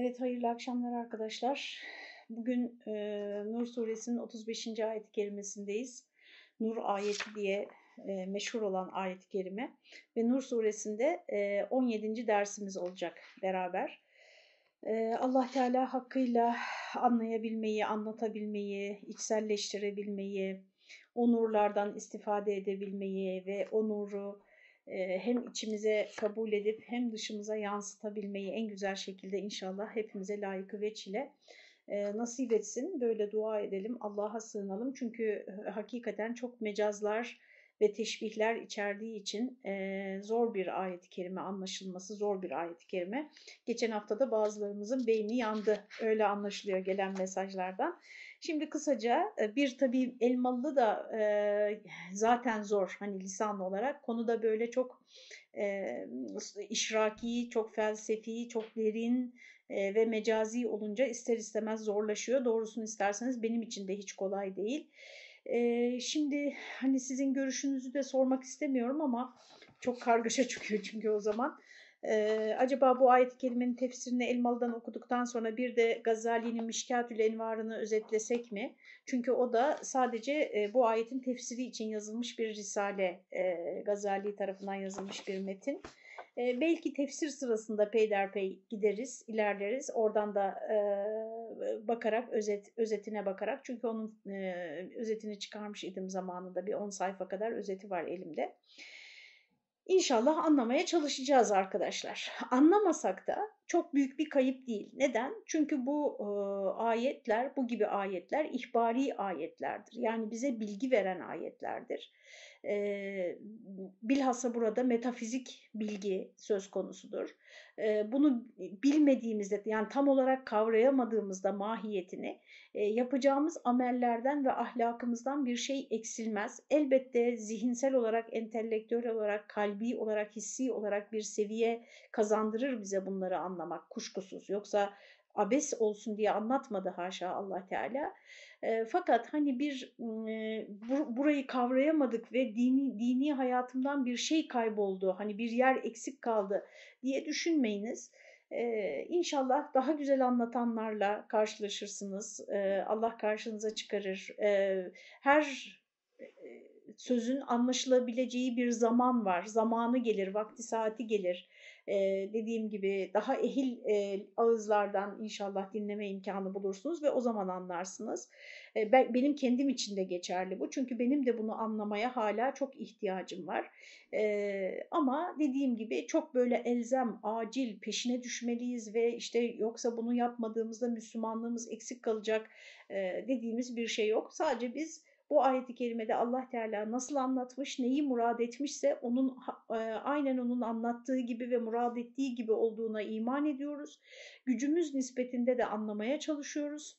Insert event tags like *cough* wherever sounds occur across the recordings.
Evet hayırlı akşamlar arkadaşlar. Bugün e, Nur suresinin 35. ayet-i kerimesindeyiz. Nur ayeti diye e, meşhur olan ayet-i kerime ve Nur suresinde e, 17. dersimiz olacak beraber. E, Allah Teala hakkıyla anlayabilmeyi, anlatabilmeyi, içselleştirebilmeyi, o nurlardan istifade edebilmeyi ve o nuru e, hem içimize kabul edip hem dışımıza yansıtabilmeyi en güzel şekilde inşallah hepimize layıkı veçile e, nasip etsin. Böyle dua edelim, Allah'a sığınalım. Çünkü e, hakikaten çok mecazlar ve teşbihler içerdiği için zor bir ayet-i kerime anlaşılması, zor bir ayet-i kerime. Geçen hafta da bazılarımızın beyni yandı. Öyle anlaşılıyor gelen mesajlardan. Şimdi kısaca e, bir tabii Elmalı da e, zaten zor hani lisan olarak konuda böyle çok e, işraki, çok felsefi, çok derin e, ve mecazi olunca ister istemez zorlaşıyor. Doğrusunu isterseniz benim için de hiç kolay değil. E, şimdi hani sizin görüşünüzü de sormak istemiyorum ama çok kargaşa *laughs* çıkıyor çünkü o zaman. Ee, acaba bu ayet-i kerimenin tefsirini Elmalı'dan okuduktan sonra bir de Gazali'nin Mişkatül Envar'ını özetlesek mi? Çünkü o da sadece e, bu ayetin tefsiri için yazılmış bir risale, e, Gazali tarafından yazılmış bir metin. E, belki tefsir sırasında peyderpey gideriz, ilerleriz. Oradan da e, bakarak, özet özetine bakarak. Çünkü onun e, özetini çıkarmış idim zamanında. Bir 10 sayfa kadar özeti var elimde. Evet. İnşallah anlamaya çalışacağız arkadaşlar. Anlamasak da çok büyük bir kayıp değil. Neden? Çünkü bu e, ayetler, bu gibi ayetler ihbari ayetlerdir. Yani bize bilgi veren ayetlerdir. E, bilhassa burada metafizik bilgi söz konusudur. E, bunu bilmediğimizde, yani tam olarak kavrayamadığımızda mahiyetini e, yapacağımız amellerden ve ahlakımızdan bir şey eksilmez. Elbette zihinsel olarak, entelektüel olarak, kalbi olarak, hissi olarak bir seviye kazandırır bize bunları anlatmak anlamak kuşkusuz. Yoksa abes olsun diye anlatmadı haşa Allah Teala. E, fakat hani bir e, bur burayı kavrayamadık ve dini dini hayatımdan bir şey kayboldu. Hani bir yer eksik kaldı diye düşünmeyiniz. Ee, inşallah daha güzel anlatanlarla karşılaşırsınız. Ee, Allah karşınıza çıkarır. Ee, her sözün anlaşılabileceği bir zaman var. Zamanı gelir, vakti saati gelir. Ee, dediğim gibi daha ehil e, ağızlardan inşallah dinleme imkanı bulursunuz ve o zaman anlarsınız. Ee, ben, benim kendim için de geçerli bu. Çünkü benim de bunu anlamaya hala çok ihtiyacım var. Ee, ama dediğim gibi çok böyle elzem, acil, peşine düşmeliyiz ve işte yoksa bunu yapmadığımızda Müslümanlığımız eksik kalacak e, dediğimiz bir şey yok. Sadece biz bu ayet-i kerimede Allah Teala nasıl anlatmış, neyi murad etmişse onun e, aynen onun anlattığı gibi ve murad ettiği gibi olduğuna iman ediyoruz. Gücümüz nispetinde de anlamaya çalışıyoruz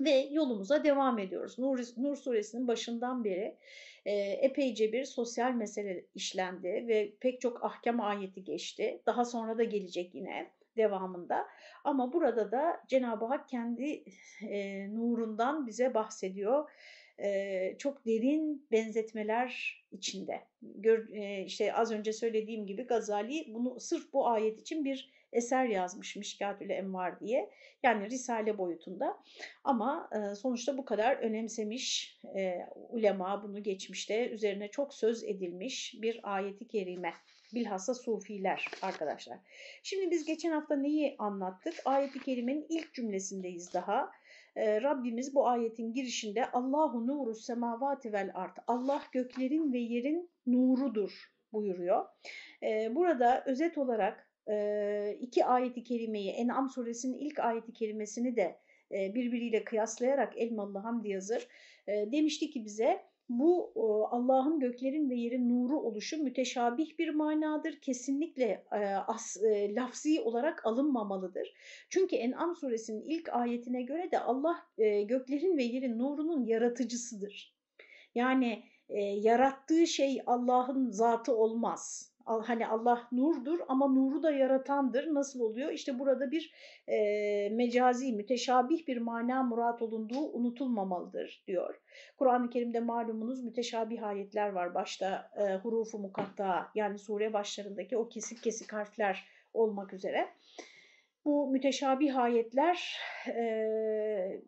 ve yolumuza devam ediyoruz. Nur, Nur suresinin başından beri e, epeyce bir sosyal mesele işlendi ve pek çok ahkam ayeti geçti. Daha sonra da gelecek yine devamında. Ama burada da Cenab-ı Hak kendi e, nurundan bize bahsediyor çok derin benzetmeler içinde. Gör, işte az önce söylediğim gibi Gazali bunu sırf bu ayet için bir eser yazmış Mişkatül Envar diye. Yani risale boyutunda ama sonuçta bu kadar önemsemiş ulema bunu geçmişte üzerine çok söz edilmiş bir ayeti kerime. Bilhassa sufiler arkadaşlar. Şimdi biz geçen hafta neyi anlattık? Ayet-i Kerim'in ilk cümlesindeyiz daha e, Rabbimiz bu ayetin girişinde Allahu nuru semavati vel art. Allah göklerin ve yerin nurudur buyuruyor. Ee, burada özet olarak e, iki ayeti kerimeyi En'am suresinin ilk ayeti kerimesini de e, birbiriyle kıyaslayarak Elmalı Hamdi yazır. E, demişti ki bize bu e, Allah'ın göklerin ve yerin nuru oluşu müteşabih bir manadır. Kesinlikle e, as, e, lafzi olarak alınmamalıdır. Çünkü En'am suresinin ilk ayetine göre de Allah göklerin ve yerin nurunun yaratıcısıdır. Yani yarattığı şey Allah'ın zatı olmaz. Hani Allah nurdur ama nuru da yaratandır. Nasıl oluyor? İşte burada bir e, mecazi, müteşabih bir mana murat olunduğu unutulmamalıdır diyor. Kur'an-ı Kerim'de malumunuz müteşabih ayetler var. Başta e, hurufu mukatta yani sure başlarındaki o kesik kesik harfler olmak üzere. Bu müteşabih ayetler... E,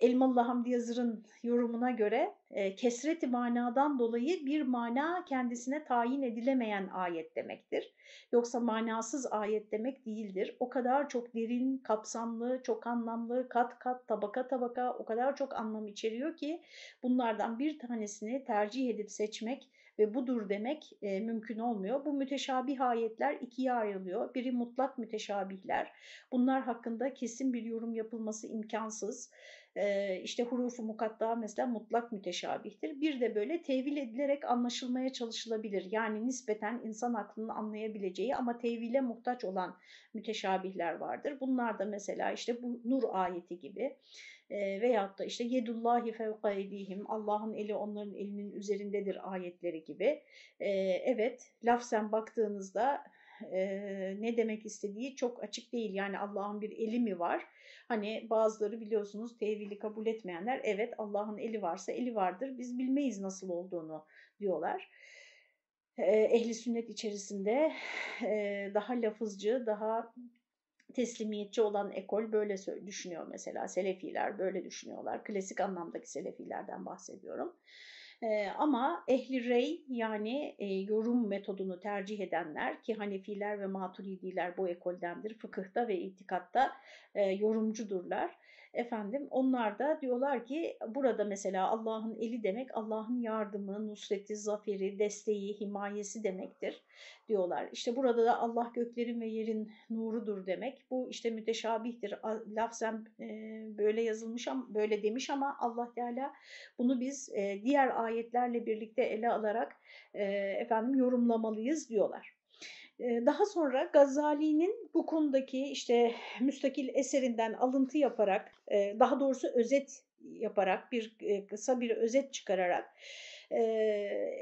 Elmalı Hamdi Yazır'ın yorumuna göre e, kesreti manadan dolayı bir mana kendisine tayin edilemeyen ayet demektir. Yoksa manasız ayet demek değildir. O kadar çok derin, kapsamlı, çok anlamlı, kat kat, tabaka tabaka o kadar çok anlam içeriyor ki bunlardan bir tanesini tercih edip seçmek ve budur demek e, mümkün olmuyor. Bu müteşabih ayetler ikiye ayrılıyor. Biri mutlak müteşabihler. Bunlar hakkında kesin bir yorum yapılması imkansız işte hurufu mukatta mesela mutlak müteşabihtir. Bir de böyle tevil edilerek anlaşılmaya çalışılabilir. Yani nispeten insan aklının anlayabileceği ama tevhile muhtaç olan müteşabihler vardır. Bunlar da mesela işte bu nur ayeti gibi e, veyahut da işte yedullahi fevka edihim Allah'ın eli onların elinin üzerindedir ayetleri gibi. E, evet lafzen baktığınızda e, ne demek istediği çok açık değil. Yani Allah'ın bir eli mi var? Hani bazıları biliyorsunuz tevili kabul etmeyenler evet Allah'ın eli varsa eli vardır biz bilmeyiz nasıl olduğunu diyorlar. E, ehli sünnet içerisinde e, daha lafızcı, daha teslimiyetçi olan ekol böyle düşünüyor mesela. Selefiler böyle düşünüyorlar. Klasik anlamdaki selefilerden bahsediyorum ama ehli rey yani e, yorum metodunu tercih edenler ki Hanefiler ve Maturidiler bu ekoldendir fıkıhta ve itikatta e, yorumcudurlar. Efendim onlar da diyorlar ki burada mesela Allah'ın eli demek Allah'ın yardımı, nusreti, zaferi, desteği, himayesi demektir diyorlar. İşte burada da Allah göklerin ve yerin nurudur demek. Bu işte müteşabihtir. Lafzen e, böyle yazılmış ama böyle demiş ama Allah Teala bunu biz e, diğer ayetlerle birlikte ele alarak e, efendim yorumlamalıyız diyorlar. Daha sonra Gazali'nin bu konudaki işte müstakil eserinden alıntı yaparak, daha doğrusu özet yaparak, bir kısa bir özet çıkararak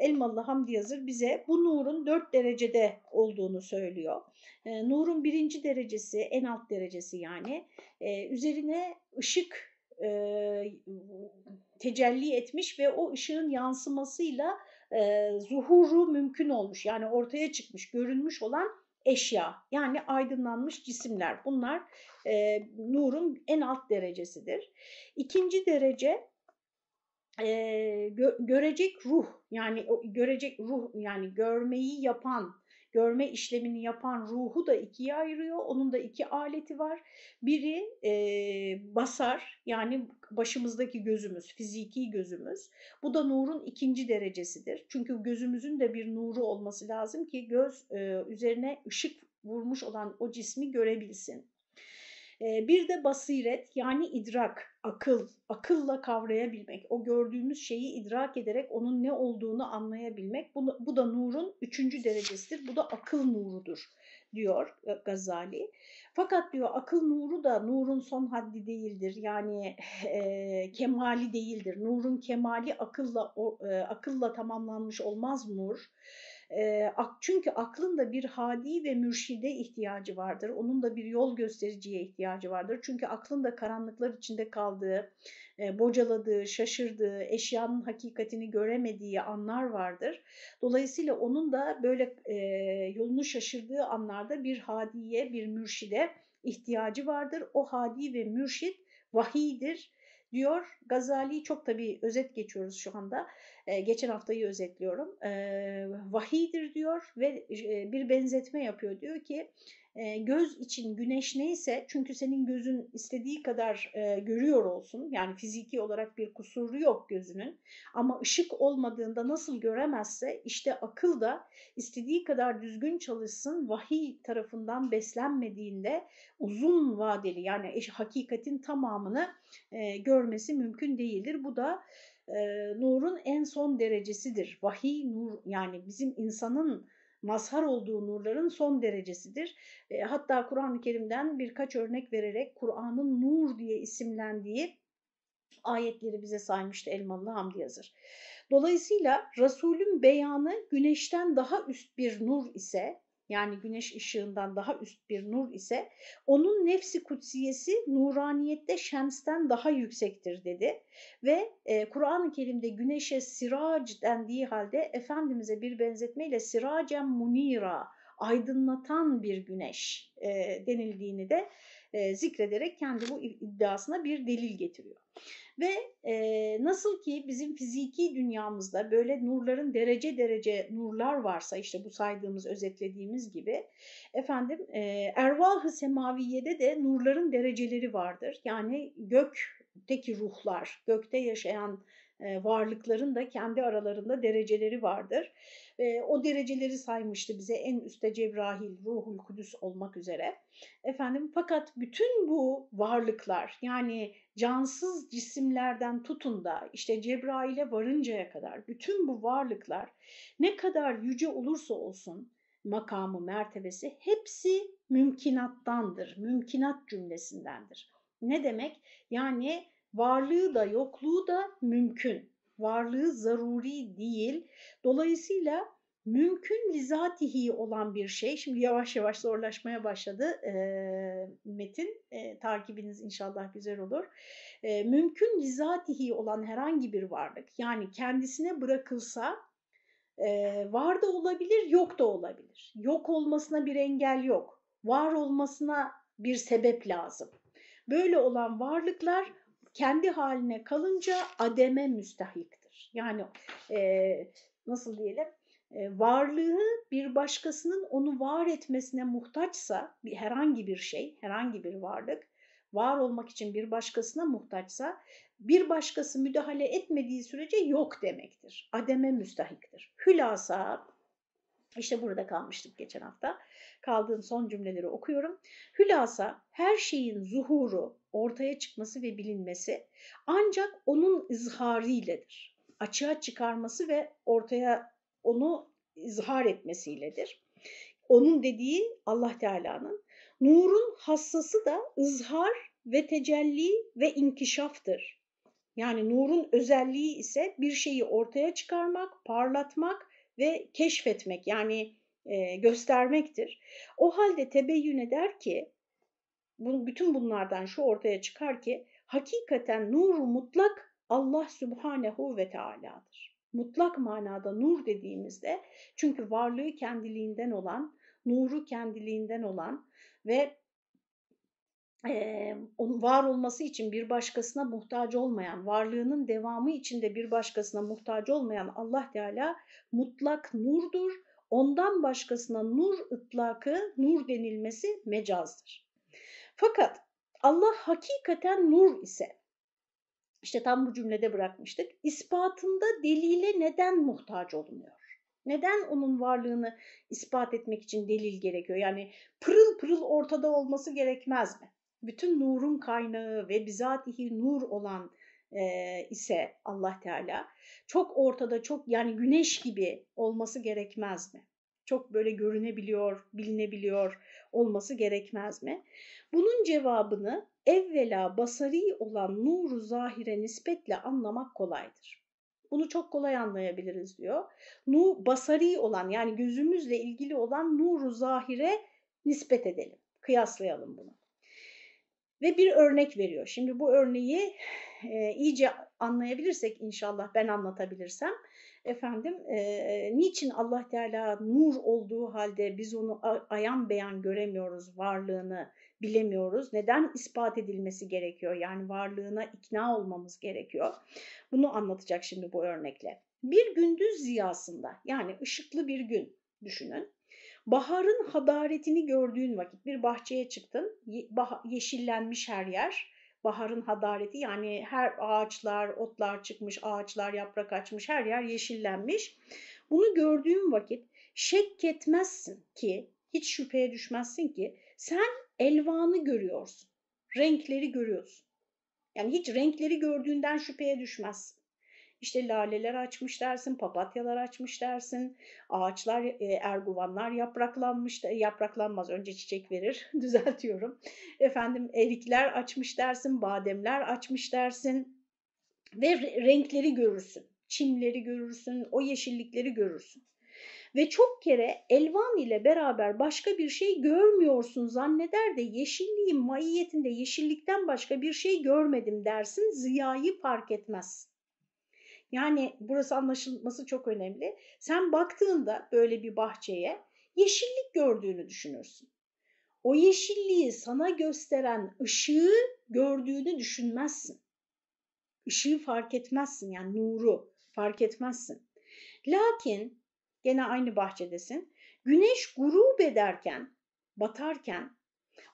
Elmalı Hamdi Yazır bize bu nurun dört derecede olduğunu söylüyor. Nurun birinci derecesi, en alt derecesi yani üzerine ışık tecelli etmiş ve o ışığın yansımasıyla e, zuhuru mümkün olmuş yani ortaya çıkmış, görünmüş olan eşya yani aydınlanmış cisimler. Bunlar e, nurun en alt derecesidir. İkinci derece e, gö görecek ruh yani görecek ruh yani görmeyi yapan görme işlemini yapan ruhu da ikiye ayırıyor. Onun da iki aleti var. Biri e, basar yani başımızdaki gözümüz, fiziki gözümüz. Bu da nurun ikinci derecesidir. Çünkü gözümüzün de bir nuru olması lazım ki göz e, üzerine ışık vurmuş olan o cismi görebilsin. Ee, bir de basiret yani idrak, akıl, akılla kavrayabilmek, o gördüğümüz şeyi idrak ederek onun ne olduğunu anlayabilmek. Bu, bu da nurun üçüncü derecesidir, bu da akıl nurudur diyor Gazali. Fakat diyor akıl nuru da nurun son haddi değildir. Yani e, kemali değildir. Nurun kemali akılla o, e, akılla tamamlanmış olmaz nur. Çünkü aklın da bir hadi ve mürşide ihtiyacı vardır. Onun da bir yol göstericiye ihtiyacı vardır. Çünkü aklın da karanlıklar içinde kaldığı, bocaladığı, şaşırdığı, eşyanın hakikatini göremediği anlar vardır. Dolayısıyla onun da böyle yolunu şaşırdığı anlarda bir hadiye, bir mürşide ihtiyacı vardır. O hadi ve mürşid vahidir diyor. Gazali çok tabii özet geçiyoruz şu anda geçen haftayı özetliyorum. vahidir diyor ve bir benzetme yapıyor. Diyor ki göz için güneş neyse çünkü senin gözün istediği kadar görüyor olsun. Yani fiziki olarak bir kusuru yok gözünün. Ama ışık olmadığında nasıl göremezse işte akıl da istediği kadar düzgün çalışsın vahiy tarafından beslenmediğinde uzun vadeli yani hakikatin tamamını görmesi mümkün değildir. Bu da e, nurun en son derecesidir. Vahiy nur yani bizim insanın mazhar olduğu nurların son derecesidir. E, hatta Kur'an-ı Kerim'den birkaç örnek vererek Kur'an'ın nur diye isimlendiği ayetleri bize saymıştı Elmalı Hamdi Yazır. Dolayısıyla Resul'ün beyanı güneşten daha üst bir nur ise yani güneş ışığından daha üst bir nur ise onun nefsi kutsiyesi nuraniyette şemsten daha yüksektir dedi. Ve e, Kur'an-ı Kerim'de güneşe sirac dendiği halde Efendimiz'e bir benzetmeyle siracen munira aydınlatan bir güneş e, denildiğini de e, zikrederek kendi bu iddiasına bir delil getiriyor. Ve e, nasıl ki bizim fiziki dünyamızda böyle nurların derece derece nurlar varsa işte bu saydığımız özetlediğimiz gibi efendim e, ervah-ı semaviyede de nurların dereceleri vardır. Yani gökteki ruhlar, gökte yaşayan e, varlıkların da kendi aralarında dereceleri vardır. E, o dereceleri saymıştı bize en üstte Cebrahil, Ruhul Kudüs olmak üzere. Efendim fakat bütün bu varlıklar yani cansız cisimlerden tutun da işte Cebrail'e varıncaya kadar bütün bu varlıklar ne kadar yüce olursa olsun makamı, mertebesi hepsi mümkinattandır, mümkinat cümlesindendir. Ne demek? Yani varlığı da yokluğu da mümkün varlığı zaruri değil. Dolayısıyla mümkün lizatihi olan bir şey. Şimdi yavaş yavaş zorlaşmaya başladı e, metin. E, takibiniz inşallah güzel olur. E, mümkün lizatihi olan herhangi bir varlık yani kendisine bırakılsa e, var da olabilir yok da olabilir. Yok olmasına bir engel yok. Var olmasına bir sebep lazım. Böyle olan varlıklar kendi haline kalınca ademe müstahiktir. Yani e, nasıl diyelim e, varlığı bir başkasının onu var etmesine muhtaçsa bir, herhangi bir şey, herhangi bir varlık var olmak için bir başkasına muhtaçsa bir başkası müdahale etmediği sürece yok demektir. Ademe müstahiktir. Hülasa işte burada kalmıştık geçen hafta. Kaldığım son cümleleri okuyorum. Hülasa her şeyin zuhuru, ortaya çıkması ve bilinmesi ancak onun izharı iledir. Açığa çıkarması ve ortaya onu izhar etmesiyledir. Onun dediği Allah Teala'nın. Nurun hassası da izhar ve tecelli ve inkişaftır. Yani nurun özelliği ise bir şeyi ortaya çıkarmak, parlatmak ve keşfetmek yani e, göstermektir. O halde tebeyyün eder ki bu, bütün bunlardan şu ortaya çıkar ki hakikaten nuru mutlak Allah Subhanehu ve Teala'dır. Mutlak manada nur dediğimizde çünkü varlığı kendiliğinden olan, nuru kendiliğinden olan ve e, onun var olması için bir başkasına muhtaç olmayan, varlığının devamı içinde bir başkasına muhtaç olmayan Allah Teala mutlak nurdur. Ondan başkasına nur ıtlakı, nur denilmesi mecazdır. Fakat Allah hakikaten nur ise, işte tam bu cümlede bırakmıştık, ispatında delile neden muhtaç olunuyor? Neden onun varlığını ispat etmek için delil gerekiyor? Yani pırıl pırıl ortada olması gerekmez mi? bütün nurun kaynağı ve bizatihi nur olan e, ise Allah Teala çok ortada çok yani güneş gibi olması gerekmez mi? Çok böyle görünebiliyor, bilinebiliyor olması gerekmez mi? Bunun cevabını evvela basari olan nuru zahire nispetle anlamak kolaydır. Bunu çok kolay anlayabiliriz diyor. Nu basari olan yani gözümüzle ilgili olan nuru zahire nispet edelim. Kıyaslayalım bunu. Ve bir örnek veriyor. Şimdi bu örneği e, iyice anlayabilirsek inşallah ben anlatabilirsem efendim e, niçin Allah Teala nur olduğu halde biz onu ayan beyan göremiyoruz varlığını bilemiyoruz. Neden ispat edilmesi gerekiyor? Yani varlığına ikna olmamız gerekiyor. Bunu anlatacak şimdi bu örnekle. Bir gündüz ziyasında yani ışıklı bir gün düşünün. Baharın hadaretini gördüğün vakit bir bahçeye çıktın, yeşillenmiş her yer. Baharın hadareti yani her ağaçlar, otlar çıkmış, ağaçlar yaprak açmış, her yer yeşillenmiş. Bunu gördüğün vakit şek etmezsin ki, hiç şüpheye düşmezsin ki sen elvanı görüyorsun, renkleri görüyorsun. Yani hiç renkleri gördüğünden şüpheye düşmezsin. İşte laleler açmış dersin, papatyalar açmış dersin, ağaçlar, e, erguvanlar yapraklanmış, yapraklanmaz önce çiçek verir *laughs* düzeltiyorum. Efendim erikler açmış dersin, bademler açmış dersin ve renkleri görürsün, çimleri görürsün, o yeşillikleri görürsün ve çok kere elvan ile beraber başka bir şey görmüyorsun zanneder de yeşilliğin mahiyetinde yeşillikten başka bir şey görmedim dersin ziyayı fark etmez. Yani burası anlaşılması çok önemli. Sen baktığında böyle bir bahçeye yeşillik gördüğünü düşünürsün. O yeşilliği sana gösteren ışığı gördüğünü düşünmezsin. Işığı fark etmezsin yani nuru fark etmezsin. Lakin gene aynı bahçedesin. Güneş grup ederken, batarken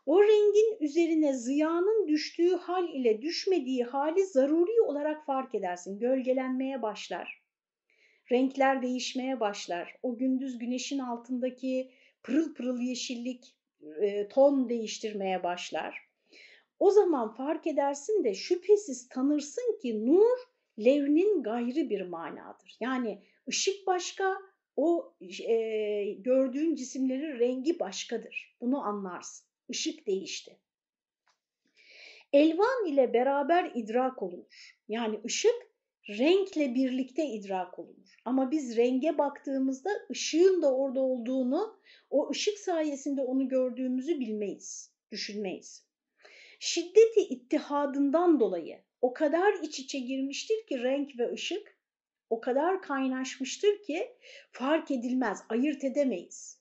o rengin üzerine ziyanın düştüğü hal ile düşmediği hali zaruri olarak fark edersin. Gölgelenmeye başlar. Renkler değişmeye başlar. O gündüz güneşin altındaki pırıl pırıl yeşillik e, ton değiştirmeye başlar. O zaman fark edersin de şüphesiz tanırsın ki nur levnin gayri bir manadır. Yani ışık başka, o e, gördüğün cisimlerin rengi başkadır. Bunu anlarsın. Işık değişti. Elvan ile beraber idrak olunur. Yani ışık renkle birlikte idrak olunur. Ama biz renge baktığımızda ışığın da orada olduğunu, o ışık sayesinde onu gördüğümüzü bilmeyiz, düşünmeyiz. Şiddeti ittihadından dolayı o kadar iç içe girmiştir ki renk ve ışık o kadar kaynaşmıştır ki fark edilmez, ayırt edemeyiz.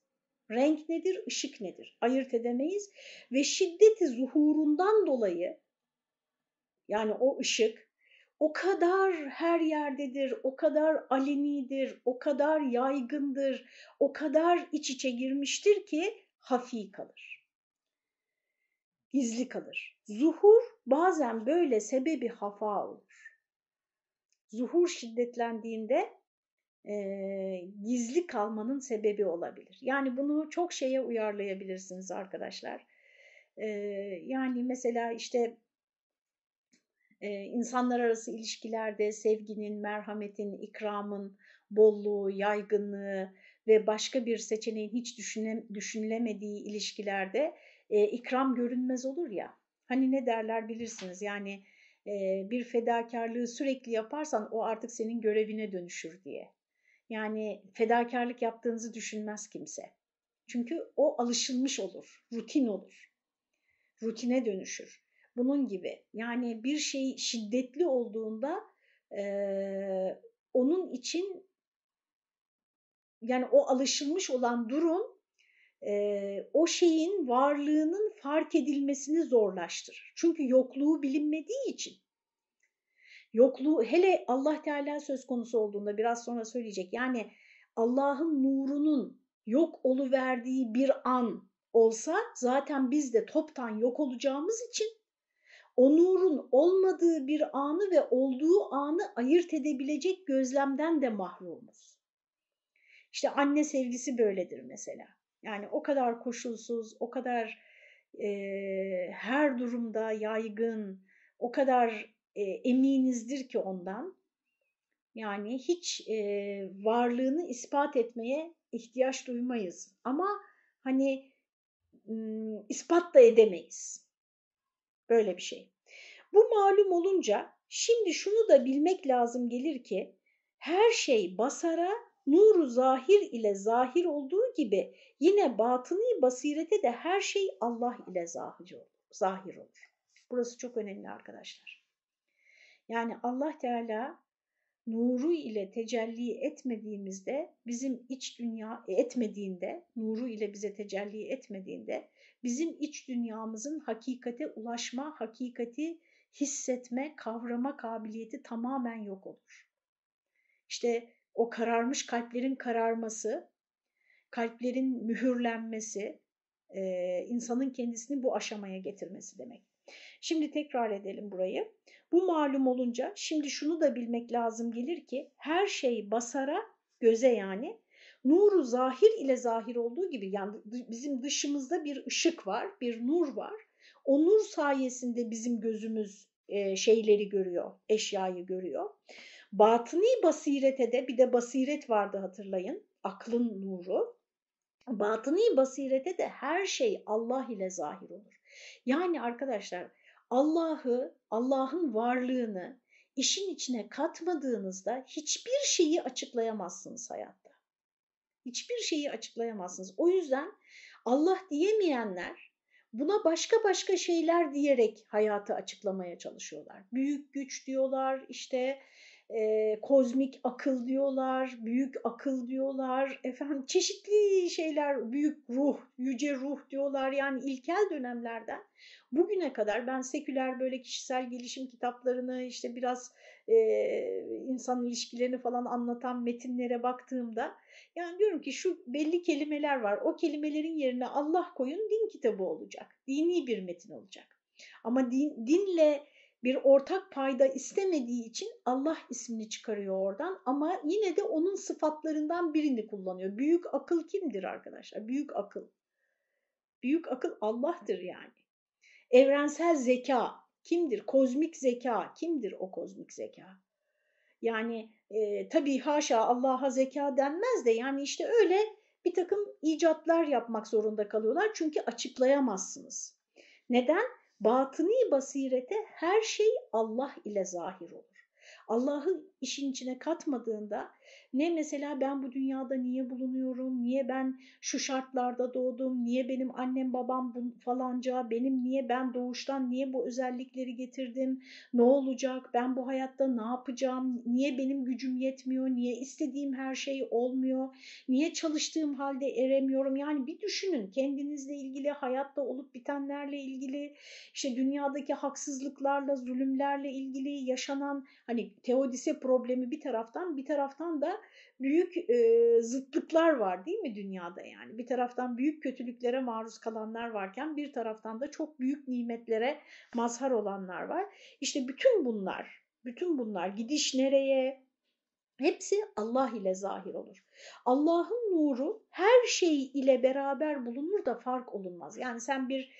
Renk nedir, ışık nedir? Ayırt edemeyiz ve şiddeti zuhurundan dolayı yani o ışık o kadar her yerdedir, o kadar alenidir, o kadar yaygındır, o kadar iç içe girmiştir ki hafi kalır. Gizli kalır. Zuhur bazen böyle sebebi hafa olur. Zuhur şiddetlendiğinde e, gizli kalmanın sebebi olabilir. Yani bunu çok şeye uyarlayabilirsiniz arkadaşlar. E, yani mesela işte e, insanlar arası ilişkilerde sevginin, merhametin, ikramın bolluğu, yaygınlığı ve başka bir seçeneğin hiç düşüne, düşünülemediği ilişkilerde e, ikram görünmez olur ya. Hani ne derler bilirsiniz yani e, bir fedakarlığı sürekli yaparsan o artık senin görevine dönüşür diye. Yani fedakarlık yaptığınızı düşünmez kimse. Çünkü o alışılmış olur, rutin olur. Rutine dönüşür. Bunun gibi yani bir şey şiddetli olduğunda e, onun için yani o alışılmış olan durum e, o şeyin varlığının fark edilmesini zorlaştırır. Çünkü yokluğu bilinmediği için. Yokluğu hele Allah Teala söz konusu olduğunda biraz sonra söyleyecek. Yani Allah'ın nurunun yok verdiği bir an olsa zaten biz de toptan yok olacağımız için o nurun olmadığı bir anı ve olduğu anı ayırt edebilecek gözlemden de mahrumuz. İşte anne sevgisi böyledir mesela. Yani o kadar koşulsuz, o kadar e, her durumda yaygın, o kadar e, eminizdir ki ondan. Yani hiç e, varlığını ispat etmeye ihtiyaç duymayız. Ama hani ispat da edemeyiz. Böyle bir şey. Bu malum olunca şimdi şunu da bilmek lazım gelir ki her şey basara nuru zahir ile zahir olduğu gibi yine batını basirete de her şey Allah ile zahir olur. Burası çok önemli arkadaşlar. Yani Allah Teala nuru ile tecelli etmediğimizde bizim iç dünya e, etmediğinde nuru ile bize tecelli etmediğinde bizim iç dünyamızın hakikate ulaşma, hakikati hissetme, kavrama kabiliyeti tamamen yok olur. İşte o kararmış kalplerin kararması, kalplerin mühürlenmesi, e, insanın kendisini bu aşamaya getirmesi demek. Şimdi tekrar edelim burayı. Bu malum olunca şimdi şunu da bilmek lazım gelir ki her şey basara göze yani nuru zahir ile zahir olduğu gibi yani bizim dışımızda bir ışık var, bir nur var. O nur sayesinde bizim gözümüz e, şeyleri görüyor, eşyayı görüyor. Batini basirete de bir de basiret vardı hatırlayın, aklın nuru. Batini basirete de her şey Allah ile zahir olur. Yani arkadaşlar Allah'ı, Allah'ın varlığını işin içine katmadığınızda hiçbir şeyi açıklayamazsınız hayatta. Hiçbir şeyi açıklayamazsınız. O yüzden Allah diyemeyenler buna başka başka şeyler diyerek hayatı açıklamaya çalışıyorlar. Büyük güç diyorlar, işte e, kozmik akıl diyorlar, büyük akıl diyorlar, efendim çeşitli şeyler, büyük ruh, yüce ruh diyorlar. Yani ilkel dönemlerden bugüne kadar ben seküler böyle kişisel gelişim kitaplarını işte biraz e, insan ilişkilerini falan anlatan metinlere baktığımda yani diyorum ki şu belli kelimeler var. O kelimelerin yerine Allah koyun din kitabı olacak. Dini bir metin olacak. Ama din, dinle bir ortak payda istemediği için Allah ismini çıkarıyor oradan ama yine de onun sıfatlarından birini kullanıyor. Büyük akıl kimdir arkadaşlar? Büyük akıl. Büyük akıl Allah'tır yani. Evrensel zeka kimdir? Kozmik zeka kimdir o kozmik zeka? Yani e, tabii haşa Allah'a zeka denmez de yani işte öyle bir takım icatlar yapmak zorunda kalıyorlar çünkü açıklayamazsınız. Neden? Batıni basirete her şey Allah ile zahir olur. Allah'ı işin içine katmadığında ne mesela ben bu dünyada niye bulunuyorum, niye ben şu şartlarda doğdum, niye benim annem babam falanca, benim niye ben doğuştan niye bu özellikleri getirdim, ne olacak, ben bu hayatta ne yapacağım, niye benim gücüm yetmiyor, niye istediğim her şey olmuyor, niye çalıştığım halde eremiyorum. Yani bir düşünün kendinizle ilgili, hayatta olup bitenlerle ilgili, işte dünyadaki haksızlıklarla, zulümlerle ilgili yaşanan hani teodise problemi bir taraftan bir taraftan da büyük e, zıtlıklar var değil mi dünyada yani? Bir taraftan büyük kötülüklere maruz kalanlar varken bir taraftan da çok büyük nimetlere mazhar olanlar var. İşte bütün bunlar, bütün bunlar gidiş nereye, Hepsi Allah ile zahir olur. Allah'ın nuru her şey ile beraber bulunur da fark olunmaz. Yani sen bir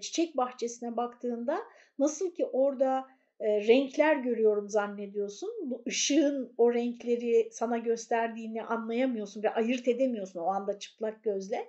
çiçek bahçesine baktığında nasıl ki orada e, renkler görüyorum zannediyorsun. Bu ışığın o renkleri sana gösterdiğini anlayamıyorsun ve ayırt edemiyorsun o anda çıplak gözle.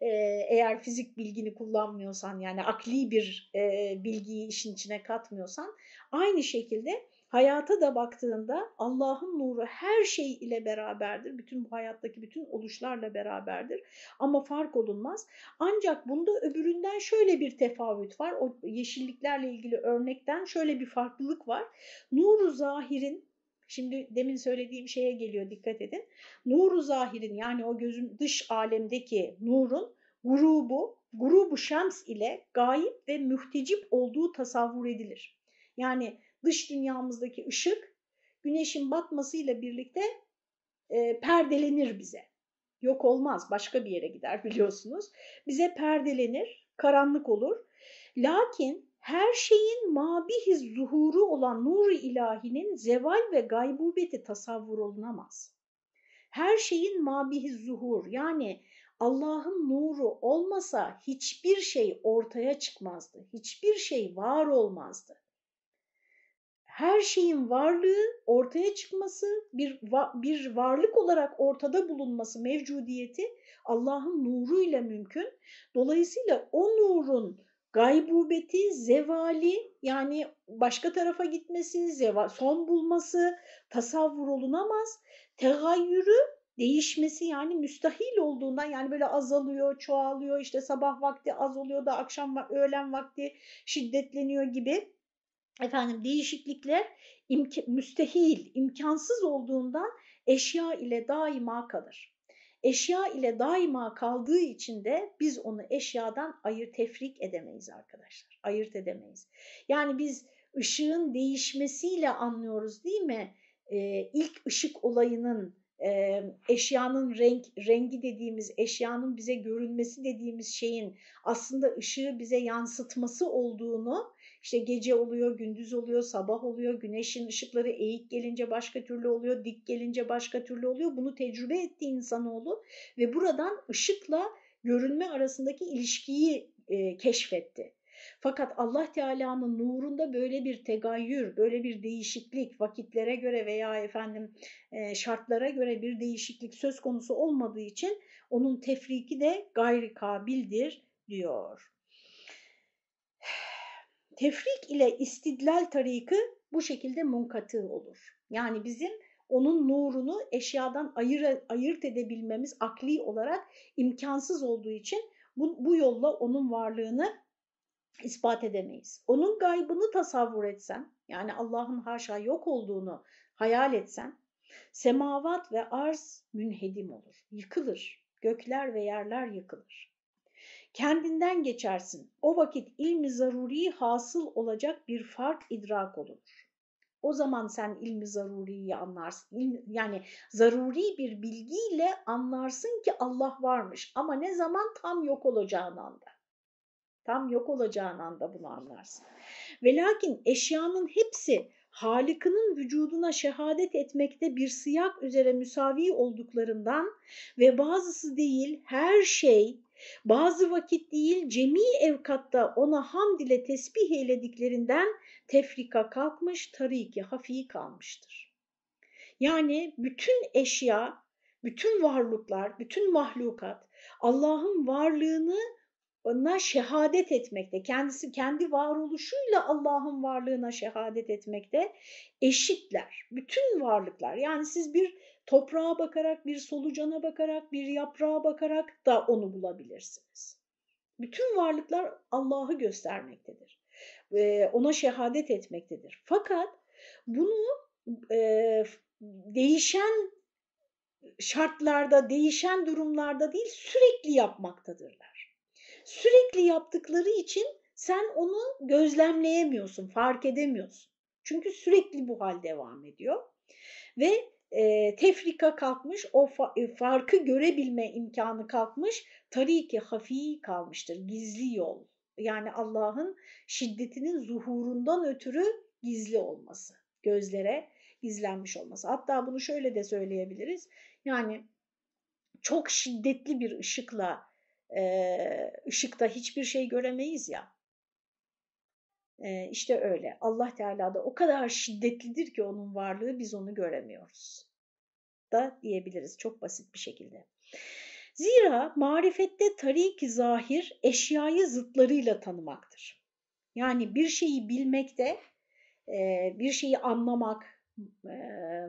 E, eğer fizik bilgini kullanmıyorsan yani akli bir e, bilgiyi işin içine katmıyorsan aynı şekilde Hayata da baktığında Allah'ın nuru her şey ile beraberdir. Bütün bu hayattaki bütün oluşlarla beraberdir. Ama fark olunmaz. Ancak bunda öbüründen şöyle bir tefavüt var. O yeşilliklerle ilgili örnekten şöyle bir farklılık var. Nuru zahirin Şimdi demin söylediğim şeye geliyor dikkat edin. Nuru zahirin yani o gözün dış alemdeki nurun grubu, grubu şems ile gayip ve mühtecip olduğu tasavvur edilir. Yani dış dünyamızdaki ışık güneşin batmasıyla birlikte e, perdelenir bize. Yok olmaz başka bir yere gider *laughs* biliyorsunuz. Bize perdelenir, karanlık olur. Lakin her şeyin mabihiz zuhuru olan nuru ilahinin zeval ve gaybubeti tasavvur olunamaz. Her şeyin mabihiz zuhur yani Allah'ın nuru olmasa hiçbir şey ortaya çıkmazdı. Hiçbir şey var olmazdı her şeyin varlığı, ortaya çıkması, bir bir varlık olarak ortada bulunması, mevcudiyeti Allah'ın nuruyla mümkün. Dolayısıyla o nurun gaybubeti, zevali yani başka tarafa gitmesi, zeva, son bulması tasavvur olunamaz. Tegayyürü değişmesi yani müstahil olduğundan yani böyle azalıyor, çoğalıyor, işte sabah vakti az oluyor da akşam öğlen vakti şiddetleniyor gibi efendim değişiklikler imk müstehil, imkansız olduğundan eşya ile daima kalır. Eşya ile daima kaldığı için de biz onu eşyadan ayır tefrik edemeyiz arkadaşlar. Ayırt edemeyiz. Yani biz ışığın değişmesiyle anlıyoruz değil mi? Ee, ilk ışık olayının e, eşyanın renk rengi dediğimiz eşyanın bize görünmesi dediğimiz şeyin aslında ışığı bize yansıtması olduğunu işte gece oluyor, gündüz oluyor, sabah oluyor, güneşin ışıkları eğik gelince başka türlü oluyor, dik gelince başka türlü oluyor. Bunu tecrübe etti insanoğlu ve buradan ışıkla görünme arasındaki ilişkiyi e, keşfetti. Fakat Allah Teala'nın nurunda böyle bir tegayyür, böyle bir değişiklik vakitlere göre veya efendim e, şartlara göre bir değişiklik söz konusu olmadığı için onun tefriki de gayri kabildir diyor tefrik ile istidlal tarikı bu şekilde munkatı olur. Yani bizim onun nurunu eşyadan ayır, ayırt edebilmemiz akli olarak imkansız olduğu için bu, bu yolla onun varlığını ispat edemeyiz. Onun gaybını tasavvur etsem, yani Allah'ın haşa yok olduğunu hayal etsem, semavat ve arz münhedim olur, yıkılır, gökler ve yerler yıkılır. Kendinden geçersin. O vakit ilmi zaruri hasıl olacak bir fark idrak olur. O zaman sen ilmi zaruriyi anlarsın. İlmi, yani zaruri bir bilgiyle anlarsın ki Allah varmış. Ama ne zaman tam yok olacağın anda. Tam yok olacağın anda bunu anlarsın. Ve lakin eşyanın hepsi Halık'ının vücuduna şehadet etmekte bir siyak üzere müsavi olduklarından ve bazısı değil her şey bazı vakit değil cemi evkatta ona hamd ile tesbih eylediklerinden tefrika kalkmış, tariki hafi kalmıştır. Yani bütün eşya, bütün varlıklar, bütün mahlukat Allah'ın varlığını ona şehadet etmekte, kendisi kendi varoluşuyla Allah'ın varlığına şehadet etmekte eşitler. Bütün varlıklar yani siz bir toprağa bakarak, bir solucana bakarak, bir yaprağa bakarak da onu bulabilirsiniz. Bütün varlıklar Allah'ı göstermektedir. Ona şehadet etmektedir. Fakat bunu e, değişen şartlarda, değişen durumlarda değil sürekli yapmaktadırlar. Sürekli yaptıkları için sen onu gözlemleyemiyorsun, fark edemiyorsun. Çünkü sürekli bu hal devam ediyor. Ve e, tefrika kalkmış, o fa e, farkı görebilme imkanı kalkmış, tariki hafi kalmıştır, gizli yol. Yani Allah'ın şiddetinin zuhurundan ötürü gizli olması, gözlere gizlenmiş olması. Hatta bunu şöyle de söyleyebiliriz. Yani çok şiddetli bir ışıkla, e, ışıkta hiçbir şey göremeyiz ya. E, işte öyle. Allah Teala'da o kadar şiddetlidir ki onun varlığı biz onu göremiyoruz. Da diyebiliriz çok basit bir şekilde. Zira marifette tarik zahir eşyayı zıtlarıyla tanımaktır. Yani bir şeyi bilmekte, e, bir şeyi anlamak, e,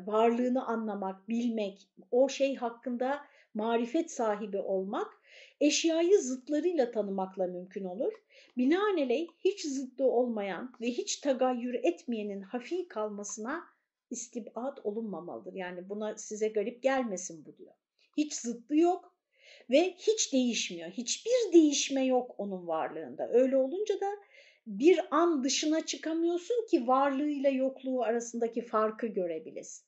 varlığını anlamak, bilmek, o şey hakkında marifet sahibi olmak eşyayı zıtlarıyla tanımakla mümkün olur. Binaenaleyh hiç zıttı olmayan ve hiç tagayyür etmeyenin hafi kalmasına istibat olunmamalıdır. Yani buna size garip gelmesin bu diyor. Hiç zıttı yok ve hiç değişmiyor. Hiçbir değişme yok onun varlığında. Öyle olunca da bir an dışına çıkamıyorsun ki varlığıyla yokluğu arasındaki farkı görebilesin.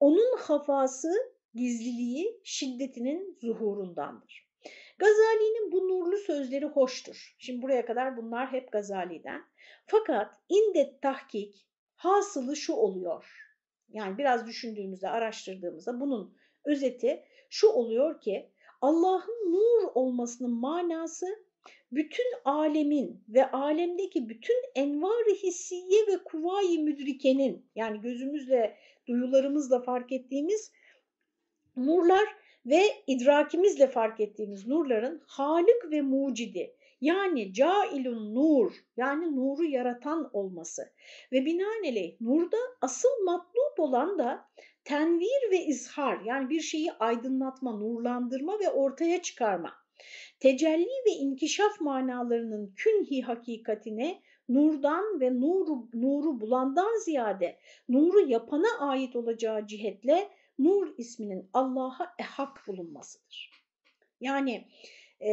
Onun hafası gizliliği şiddetinin zuhurundandır. Gazali'nin bu nurlu sözleri hoştur. Şimdi buraya kadar bunlar hep Gazali'den. Fakat indet tahkik hasılı şu oluyor. Yani biraz düşündüğümüzde, araştırdığımızda bunun özeti şu oluyor ki Allah'ın nur olmasının manası bütün alemin ve alemdeki bütün envar-ı hissiye ve kuvayi müdrikenin yani gözümüzle, duyularımızla fark ettiğimiz nurlar ve idrakimizle fark ettiğimiz nurların halik ve Mucidi yani cailun nur yani nuru yaratan olması ve binaenaleyh nurda asıl matlup olan da tenvir ve izhar yani bir şeyi aydınlatma, nurlandırma ve ortaya çıkarma. Tecelli ve inkişaf manalarının künhi hakikatine nurdan ve nuru, nuru bulandan ziyade nuru yapana ait olacağı cihetle nur isminin Allah'a ehak bulunmasıdır. Yani e,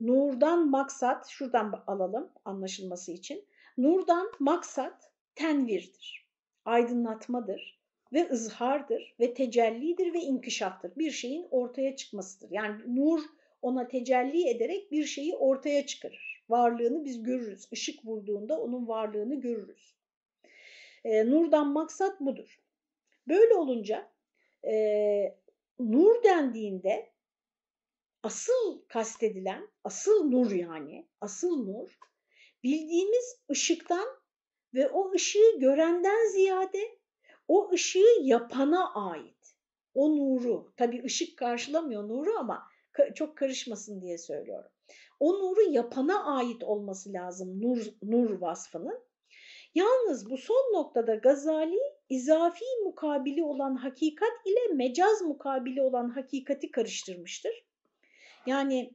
nurdan maksat, şuradan alalım anlaşılması için, nurdan maksat tenvirdir, aydınlatmadır ve ızhardır ve tecellidir ve inkişaftır. Bir şeyin ortaya çıkmasıdır. Yani nur ona tecelli ederek bir şeyi ortaya çıkarır. Varlığını biz görürüz. Işık vurduğunda onun varlığını görürüz. E, nurdan maksat budur. Böyle olunca e, nur dendiğinde asıl kastedilen, asıl nur yani, asıl nur bildiğimiz ışıktan ve o ışığı görenden ziyade o ışığı yapana ait. O nuru, tabii ışık karşılamıyor nuru ama çok karışmasın diye söylüyorum. O nuru yapana ait olması lazım nur, nur vasfının. Yalnız bu son noktada Gazali izafi mukabili olan hakikat ile mecaz mukabili olan hakikati karıştırmıştır. Yani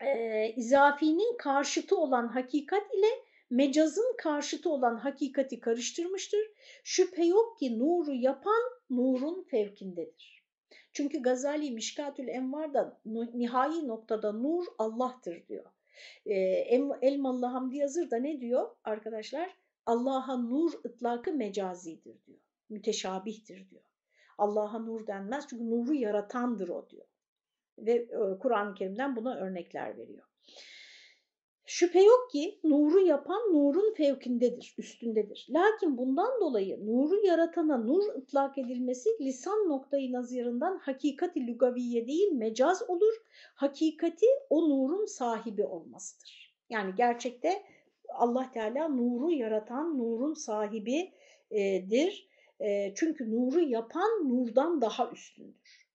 e, izafinin karşıtı olan hakikat ile mecazın karşıtı olan hakikati karıştırmıştır. Şüphe yok ki nuru yapan nurun fevkindedir. Çünkü Gazali Mişkatül Envar'da nihai noktada nur Allah'tır diyor. E, Elmalı Hamdi Yazır da ne diyor arkadaşlar? Allah'a nur ıtlakı mecazidir diyor. Müteşabihtir diyor. Allah'a nur denmez çünkü nuru yaratandır o diyor. Ve e, Kur'an-ı Kerim'den buna örnekler veriyor. Şüphe yok ki nuru yapan nurun fevkindedir, üstündedir. Lakin bundan dolayı nuru yaratana nur ıtlak edilmesi lisan noktayı nazarından hakikati lugaviye değil mecaz olur. Hakikati o nurun sahibi olmasıdır. Yani gerçekte Allah Teala nuru yaratan, nurun sahibidir. Çünkü nuru yapan nurdan daha üstündür.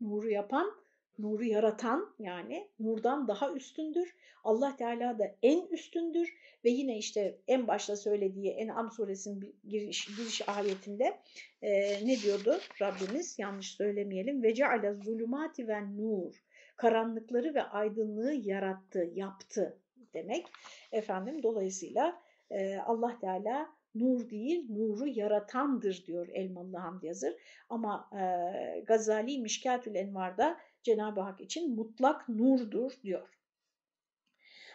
Nuru yapan, nuru yaratan yani nurdan daha üstündür. Allah Teala da en üstündür ve yine işte en başta söylediği En'am suresinin giriş, giriş ayetinde e, ne diyordu Rabbimiz? Yanlış söylemeyelim. Ve ceale zulümati ve nur. Karanlıkları ve aydınlığı yarattı, yaptı demek. Efendim dolayısıyla e, Allah Teala nur değil nuru yaratandır diyor Elmalı Hamdi Yazır. Ama e, Gazali Mişkatül Envar'da Cenab-ı Hak için mutlak nurdur diyor.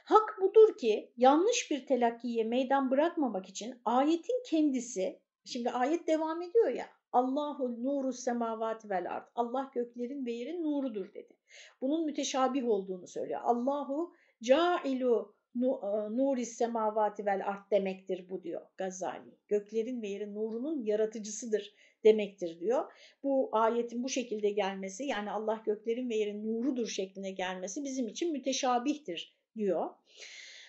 Hak budur ki yanlış bir telakkiye meydan bırakmamak için ayetin kendisi, şimdi ayet devam ediyor ya, Allahu nuru semavati vel ard. Allah göklerin ve yerin nurudur dedi. Bunun müteşabih olduğunu söylüyor. Allahu Cailu e, nuri semavati vel art demektir bu diyor Gazali. Göklerin ve yerin nurunun yaratıcısıdır demektir diyor. Bu ayetin bu şekilde gelmesi yani Allah göklerin ve yerin nurudur şeklinde gelmesi bizim için müteşabihtir diyor.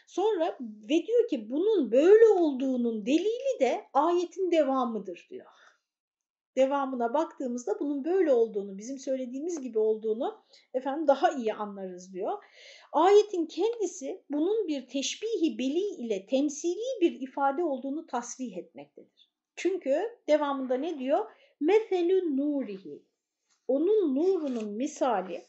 Sonra ve diyor ki bunun böyle olduğunun delili de ayetin devamıdır diyor. Devamına baktığımızda bunun böyle olduğunu, bizim söylediğimiz gibi olduğunu efendim daha iyi anlarız diyor. Ayetin kendisi bunun bir teşbihi beli ile temsili bir ifade olduğunu tasrih etmektedir. Çünkü devamında ne diyor? Meselü nurihi. Onun nurunun misali,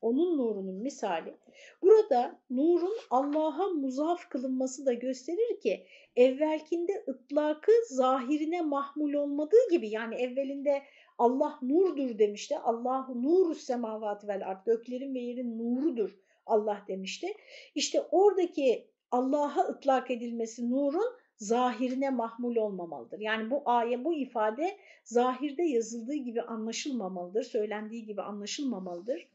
onun nurunun misali. Burada nurun Allah'a muzaf kılınması da gösterir ki evvelkinde ıtlakı zahirine mahmul olmadığı gibi yani evvelinde Allah nurdur demişti. Allahu nuru semavat vel art göklerin ve yerin nurudur Allah demişti. İşte oradaki Allah'a ıtlak edilmesi nurun zahirine mahmul olmamalıdır. Yani bu ayet, bu ifade zahirde yazıldığı gibi anlaşılmamalıdır, söylendiği gibi anlaşılmamalıdır.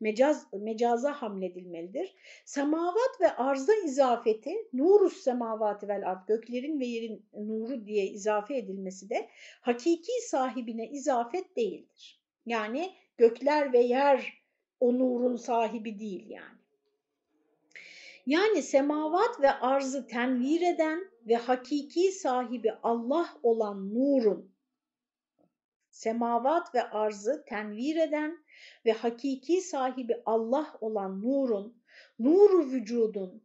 Mecaz, mecaza hamledilmelidir. Semavat ve arza izafeti, nurus semavati vel ard, göklerin ve yerin nuru diye izafe edilmesi de hakiki sahibine izafet değildir. Yani gökler ve yer o nurun sahibi değil yani. Yani semavat ve arzı tenvir eden ve hakiki sahibi Allah olan nurun, semavat ve arzı tenvir eden ve hakiki sahibi Allah olan nurun, nuru vücudun,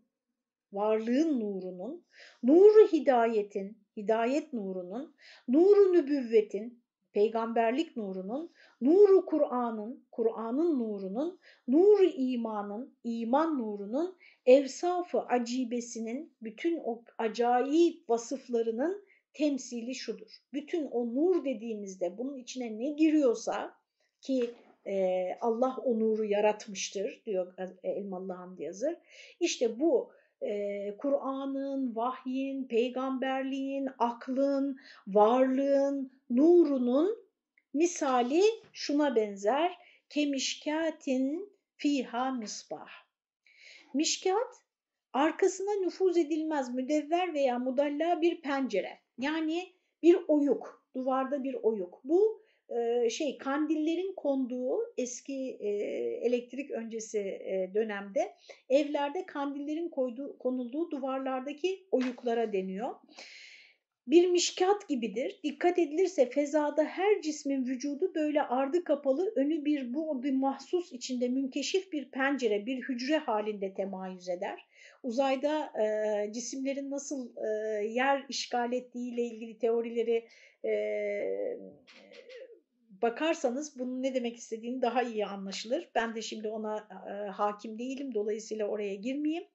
varlığın nurunun, nuru hidayetin, hidayet nurunun, nuru nübüvvetin, peygamberlik nurunun, nuru Kur'an'ın, Kur'an'ın nurunun, nuru imanın, iman nurunun, evsafı acibesinin, bütün o acayip vasıflarının temsili şudur. Bütün o nur dediğimizde bunun içine ne giriyorsa ki e, Allah o nuru yaratmıştır diyor e, Elmalı Hamdi Yazır. İşte bu Kur'an'ın, vahyin, peygamberliğin, aklın, varlığın, nurunun misali şuna benzer. Kemişkatin fiha misbah. Mişkat arkasına nüfuz edilmez müdevver veya mudalla bir pencere. Yani bir oyuk, duvarda bir oyuk. Bu şey kandillerin konduğu eski elektrik öncesi dönemde evlerde kandillerin koyduğu, konulduğu duvarlardaki oyuklara deniyor. Bir mişkat gibidir. Dikkat edilirse fezada her cismin vücudu böyle ardı kapalı, önü bir bu bir mahsus içinde münkeşif bir pencere, bir hücre halinde temayüz eder. Uzayda e, cisimlerin nasıl e, yer işgal ettiği ile ilgili teorileri e, bakarsanız bunun ne demek istediğini daha iyi anlaşılır. Ben de şimdi ona e, hakim değilim dolayısıyla oraya girmeyeyim.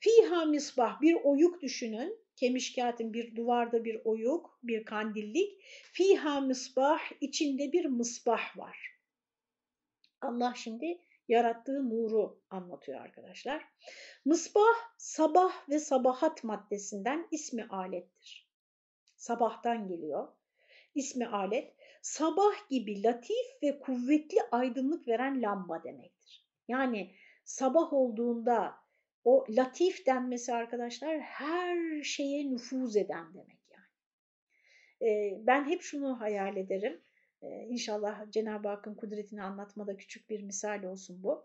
Fiha misbah bir oyuk düşünün. Kemişkâtin bir duvarda bir oyuk, bir kandillik. Fiha misbah içinde bir mısbah var. Allah şimdi yarattığı nuru anlatıyor arkadaşlar. Mısbah sabah ve sabahat maddesinden ismi alettir. Sabahtan geliyor. İsmi alet sabah gibi latif ve kuvvetli aydınlık veren lamba demektir. Yani sabah olduğunda o latif denmesi arkadaşlar her şeye nüfuz eden demek yani. Ee, ben hep şunu hayal ederim. Ee, inşallah Cenab-ı Hakk'ın kudretini anlatmada küçük bir misal olsun bu.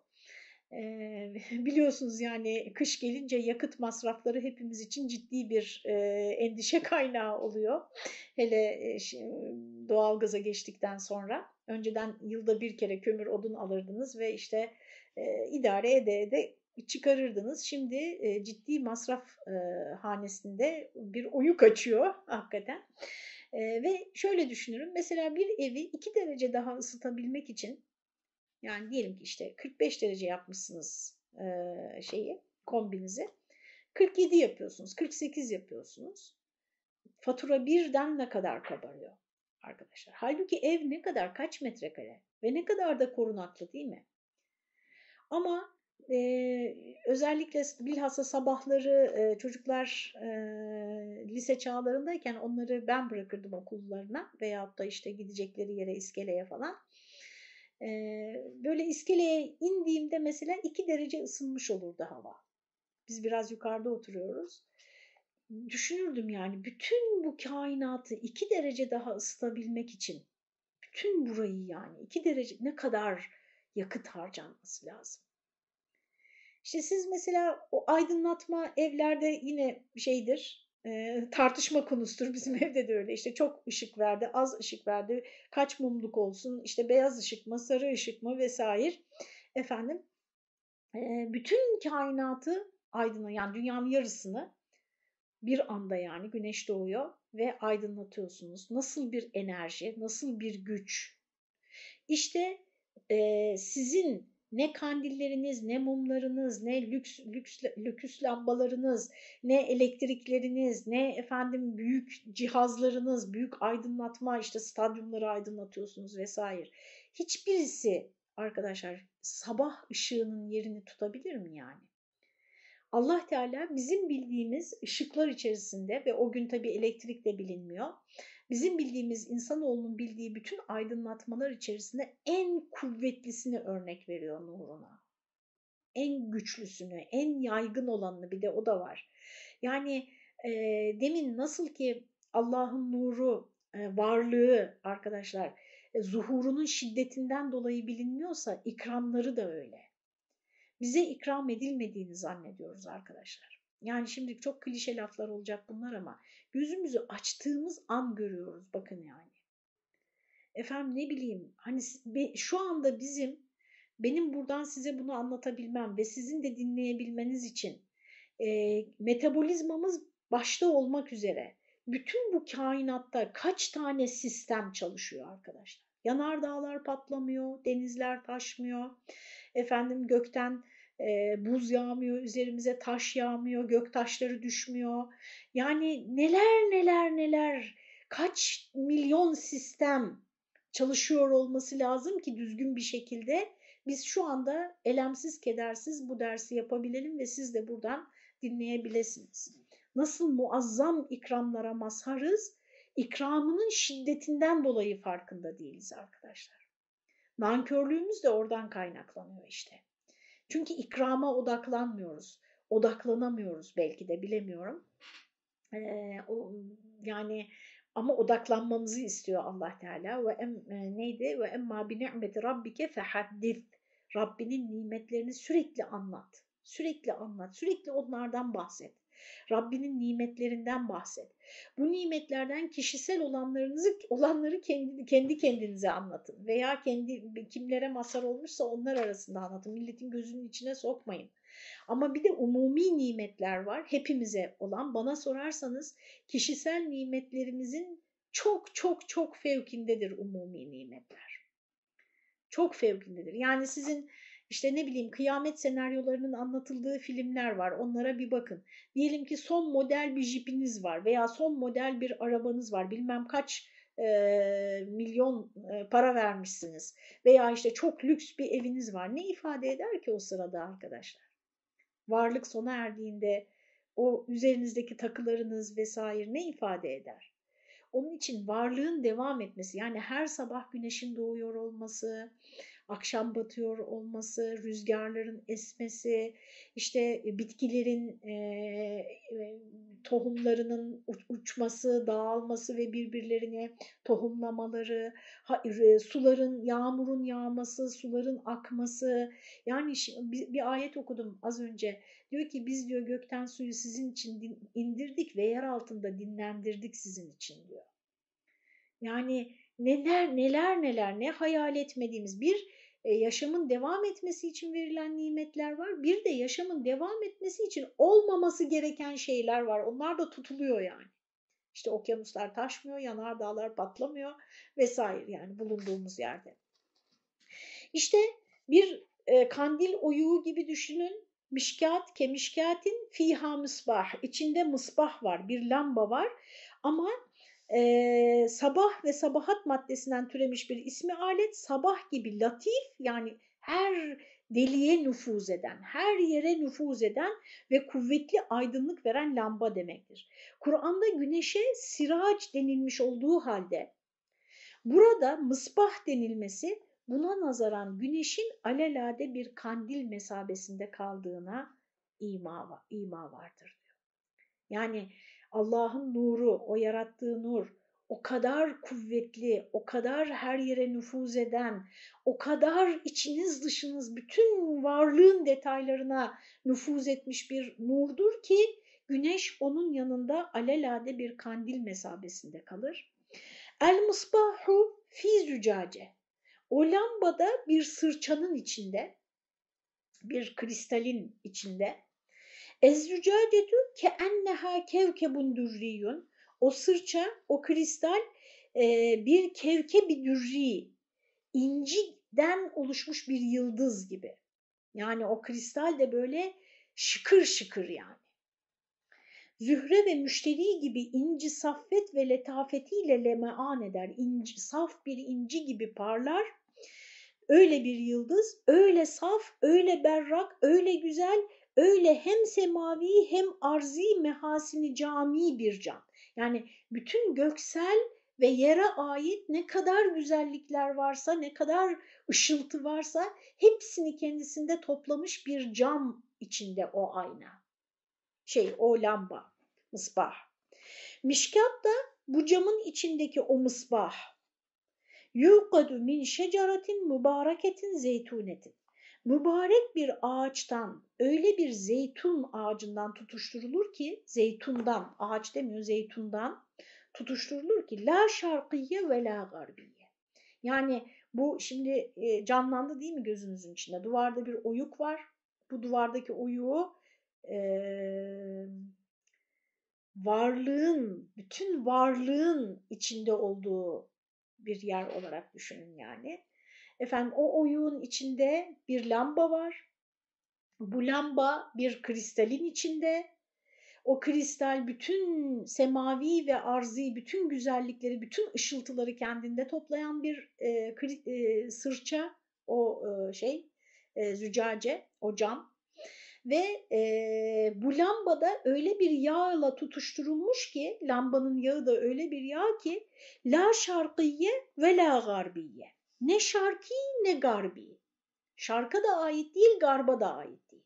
E, *laughs* biliyorsunuz yani kış gelince yakıt masrafları hepimiz için ciddi bir e, endişe kaynağı oluyor. Hele e, doğalgaza geçtikten sonra. Önceden yılda bir kere kömür odun alırdınız ve işte e, idare ede ede çıkarırdınız. Şimdi e, ciddi masraf e, hanesinde bir oyuk açıyor hakikaten. E, ve şöyle düşünürüm mesela bir evi iki derece daha ısıtabilmek için yani diyelim ki işte 45 derece yapmışsınız e, şeyi kombinizi. 47 yapıyorsunuz, 48 yapıyorsunuz. Fatura birden ne kadar kabarıyor arkadaşlar. Halbuki ev ne kadar, kaç metrekare ve ne kadar da korunaklı değil mi? Ama e, özellikle bilhassa sabahları e, çocuklar e, lise çağlarındayken onları ben bırakırdım okullarına veyahut da işte gidecekleri yere iskeleye falan böyle iskeleye indiğimde mesela 2 derece ısınmış olurdu hava. Biz biraz yukarıda oturuyoruz. Düşünürdüm yani bütün bu kainatı 2 derece daha ısıtabilmek için bütün burayı yani 2 derece ne kadar yakıt harcanması lazım. İşte siz mesela o aydınlatma evlerde yine şeydir, tartışma konusudur bizim *laughs* evde de öyle işte çok ışık verdi az ışık verdi kaç mumluk olsun işte beyaz ışık mı sarı ışık mı vesaire efendim bütün kainatı aydınla yani dünyanın yarısını bir anda yani güneş doğuyor ve aydınlatıyorsunuz nasıl bir enerji nasıl bir güç işte sizin ne kandilleriniz, ne mumlarınız, ne lüks, lüks lüks lambalarınız, ne elektrikleriniz, ne efendim büyük cihazlarınız, büyük aydınlatma işte stadyumları aydınlatıyorsunuz vesaire. Hiçbirisi arkadaşlar sabah ışığının yerini tutabilir mi yani? Allah Teala bizim bildiğimiz ışıklar içerisinde ve o gün tabi elektrikle bilinmiyor bizim bildiğimiz insanoğlunun bildiği bütün aydınlatmalar içerisinde en kuvvetlisini örnek veriyor nuruna. En güçlüsünü, en yaygın olanını bir de o da var. Yani e, demin nasıl ki Allah'ın nuru, e, varlığı arkadaşlar e, zuhurunun şiddetinden dolayı bilinmiyorsa ikramları da öyle. Bize ikram edilmediğini zannediyoruz arkadaşlar. Yani şimdi çok klişe laflar olacak bunlar ama gözümüzü açtığımız an görüyoruz bakın yani. Efendim ne bileyim hani şu anda bizim benim buradan size bunu anlatabilmem ve sizin de dinleyebilmeniz için e, metabolizmamız başta olmak üzere bütün bu kainatta kaç tane sistem çalışıyor arkadaşlar? Yanardağlar patlamıyor, denizler taşmıyor, efendim gökten e, buz yağmıyor üzerimize, taş yağmıyor, gök taşları düşmüyor. Yani neler neler neler kaç milyon sistem çalışıyor olması lazım ki düzgün bir şekilde biz şu anda elemsiz kedersiz bu dersi yapabilelim ve siz de buradan dinleyebilirsiniz. Nasıl muazzam ikramlara mazharız, ikramının şiddetinden dolayı farkında değiliz arkadaşlar. Nankörlüğümüz de oradan kaynaklanıyor işte. Çünkü ikrama odaklanmıyoruz. Odaklanamıyoruz belki de bilemiyorum. Ee, yani ama odaklanmamızı istiyor Allah Teala. Ve em, e, neydi? Ve emma bi ni'meti rabbike fehaddis. Rabbinin nimetlerini sürekli anlat. Sürekli anlat. Sürekli onlardan bahset. Rabbinin nimetlerinden bahset. Bu nimetlerden kişisel olanlarınızı olanları kendi, kendi kendinize anlatın veya kendi kimlere masar olmuşsa onlar arasında anlatın. Milletin gözünün içine sokmayın. Ama bir de umumi nimetler var hepimize olan. Bana sorarsanız kişisel nimetlerimizin çok çok çok fevkindedir umumi nimetler. Çok fevkindedir. Yani sizin işte ne bileyim kıyamet senaryolarının anlatıldığı filmler var. Onlara bir bakın. Diyelim ki son model bir jipiniz var veya son model bir arabanız var. Bilmem kaç e, milyon e, para vermişsiniz veya işte çok lüks bir eviniz var. Ne ifade eder ki o sırada arkadaşlar? Varlık sona erdiğinde o üzerinizdeki takılarınız vesaire ne ifade eder? Onun için varlığın devam etmesi yani her sabah güneşin doğuyor olması, akşam batıyor olması, rüzgarların esmesi, işte e, bitkilerin e, e tohumlarının uçması, dağılması ve birbirlerine tohumlamaları, suların, yağmurun yağması, suların akması. Yani bir, bir ayet okudum az önce. Diyor ki biz diyor gökten suyu sizin için indirdik ve yer altında dinlendirdik sizin için diyor. Yani neler neler neler ne hayal etmediğimiz bir e, yaşamın devam etmesi için verilen nimetler var. Bir de yaşamın devam etmesi için olmaması gereken şeyler var. Onlar da tutuluyor yani. İşte okyanuslar taşmıyor, yanardağlar patlamıyor vesaire yani bulunduğumuz yerde. İşte bir e, kandil oyuğu gibi düşünün. Mişkat, kemişkatin fiha mısbah. İçinde mısbah var, bir lamba var. Ama ee, sabah ve sabahat maddesinden türemiş bir ismi alet sabah gibi latif yani her deliye nüfuz eden, her yere nüfuz eden ve kuvvetli aydınlık veren lamba demektir. Kur'an'da güneşe sirac denilmiş olduğu halde burada mısbah denilmesi buna nazaran güneşin alelade bir kandil mesabesinde kaldığına ima, ima vardır diyor. Yani Allah'ın nuru, o yarattığı nur o kadar kuvvetli, o kadar her yere nüfuz eden, o kadar içiniz dışınız bütün varlığın detaylarına nüfuz etmiş bir nurdur ki güneş onun yanında alelade bir kandil mesabesinde kalır. El musbahu fi zücace. O lambada bir sırçanın içinde, bir kristalin içinde Ezzücadetü ke enneha kevkebun dürriyun. O sırça, o kristal e, bir kevke bir dürri, inciden oluşmuş bir yıldız gibi. Yani o kristal de böyle şıkır şıkır yani. Zühre ve müşteri gibi inci saffet ve letafetiyle lemean eder. İnci, saf bir inci gibi parlar. Öyle bir yıldız, öyle saf, öyle berrak, öyle güzel, öyle hem semavi hem arzi mehasini cami bir can. Yani bütün göksel ve yere ait ne kadar güzellikler varsa, ne kadar ışıltı varsa hepsini kendisinde toplamış bir cam içinde o ayna. Şey, o lamba, mısbah. Mişkat da bu camın içindeki o mısbah. Yuqadu min şecaratin mübareketin zeytunetin mübarek bir ağaçtan, öyle bir zeytun ağacından tutuşturulur ki, zeytundan, ağaç demiyor zeytundan tutuşturulur ki la şarkiye ve la garbiye. Yani bu şimdi e, canlandı değil mi gözünüzün içinde? Duvarda bir oyuk var. Bu duvardaki oyuğu e, varlığın, bütün varlığın içinde olduğu bir yer olarak düşünün yani. Efendim o oyuğun içinde bir lamba var. Bu lamba bir kristalin içinde. O kristal bütün semavi ve arzi, bütün güzellikleri, bütün ışıltıları kendinde toplayan bir e, kri, e, sırça, o e, şey, e, zücace, o cam. Ve e, bu lambada öyle bir yağla tutuşturulmuş ki, lambanın yağı da öyle bir yağ ki, la şarkiye ve la garbiye. Ne şarki ne garbi. Şarka da ait değil, garba da ait değil.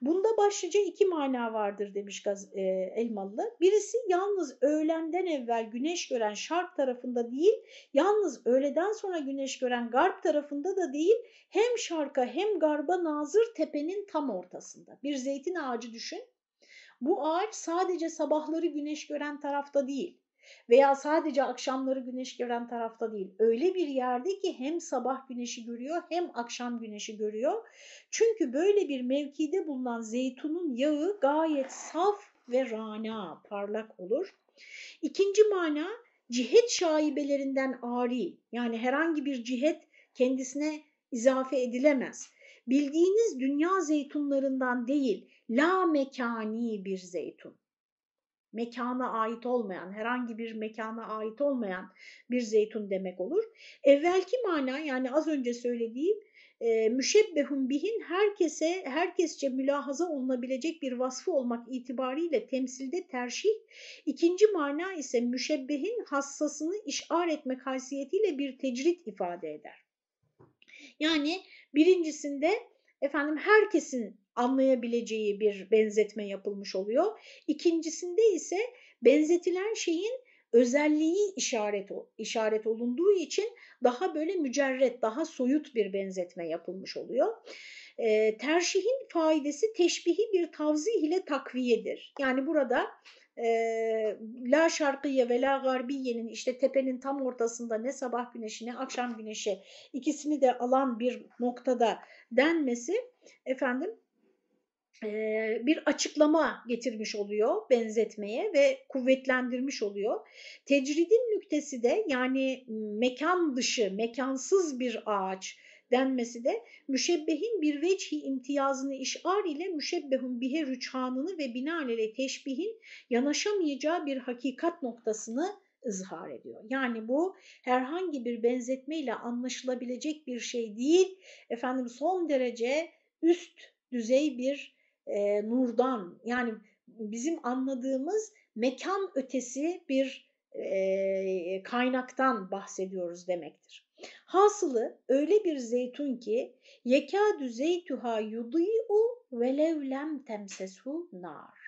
Bunda başlıca iki mana vardır demiş Gaz e, Elmalı. Birisi yalnız öğlenden evvel güneş gören şark tarafında değil, yalnız öğleden sonra güneş gören garp tarafında da değil, hem şarka hem garba nazır tepenin tam ortasında. Bir zeytin ağacı düşün. Bu ağaç sadece sabahları güneş gören tarafta değil, veya sadece akşamları güneş gören tarafta değil. Öyle bir yerde ki hem sabah güneşi görüyor hem akşam güneşi görüyor. Çünkü böyle bir mevkide bulunan zeytunun yağı gayet saf ve rana, parlak olur. İkinci mana cihet şaibelerinden ari yani herhangi bir cihet kendisine izafe edilemez. Bildiğiniz dünya zeytunlarından değil, la mekani bir zeytun mekana ait olmayan, herhangi bir mekana ait olmayan bir zeytun demek olur. Evvelki mana yani az önce söylediğim e, müşebbehun bihin herkese, herkesçe mülahaza olunabilecek bir vasfı olmak itibariyle temsilde terşih. İkinci mana ise müşebbehin hassasını işar etmek haysiyetiyle bir tecrit ifade eder. Yani birincisinde efendim herkesin anlayabileceği bir benzetme yapılmış oluyor. İkincisinde ise benzetilen şeyin özelliği işaret işaret olunduğu için daha böyle mücerret, daha soyut bir benzetme yapılmış oluyor. E, terşihin faidesi teşbihi bir tavzih ile takviyedir. Yani burada e, la şarkıya ve la garbiyenin işte tepenin tam ortasında ne sabah güneşi ne akşam güneşi ikisini de alan bir noktada denmesi efendim bir açıklama getirmiş oluyor benzetmeye ve kuvvetlendirmiş oluyor. Tecridin nüktesi de yani mekan dışı, mekansız bir ağaç denmesi de müşebbehin bir vecihi imtiyazını işar ile müşebbehun bihe rüçhanını ve binaenaleyh teşbihin yanaşamayacağı bir hakikat noktasını ızhar ediyor. Yani bu herhangi bir benzetme ile anlaşılabilecek bir şey değil. Efendim son derece üst düzey bir e, nurdan yani bizim anladığımız mekan ötesi bir e, kaynaktan bahsediyoruz demektir. Hasılı öyle bir zeytun ki yekâdü zeytüha yudî'u velevlem temsesu nar.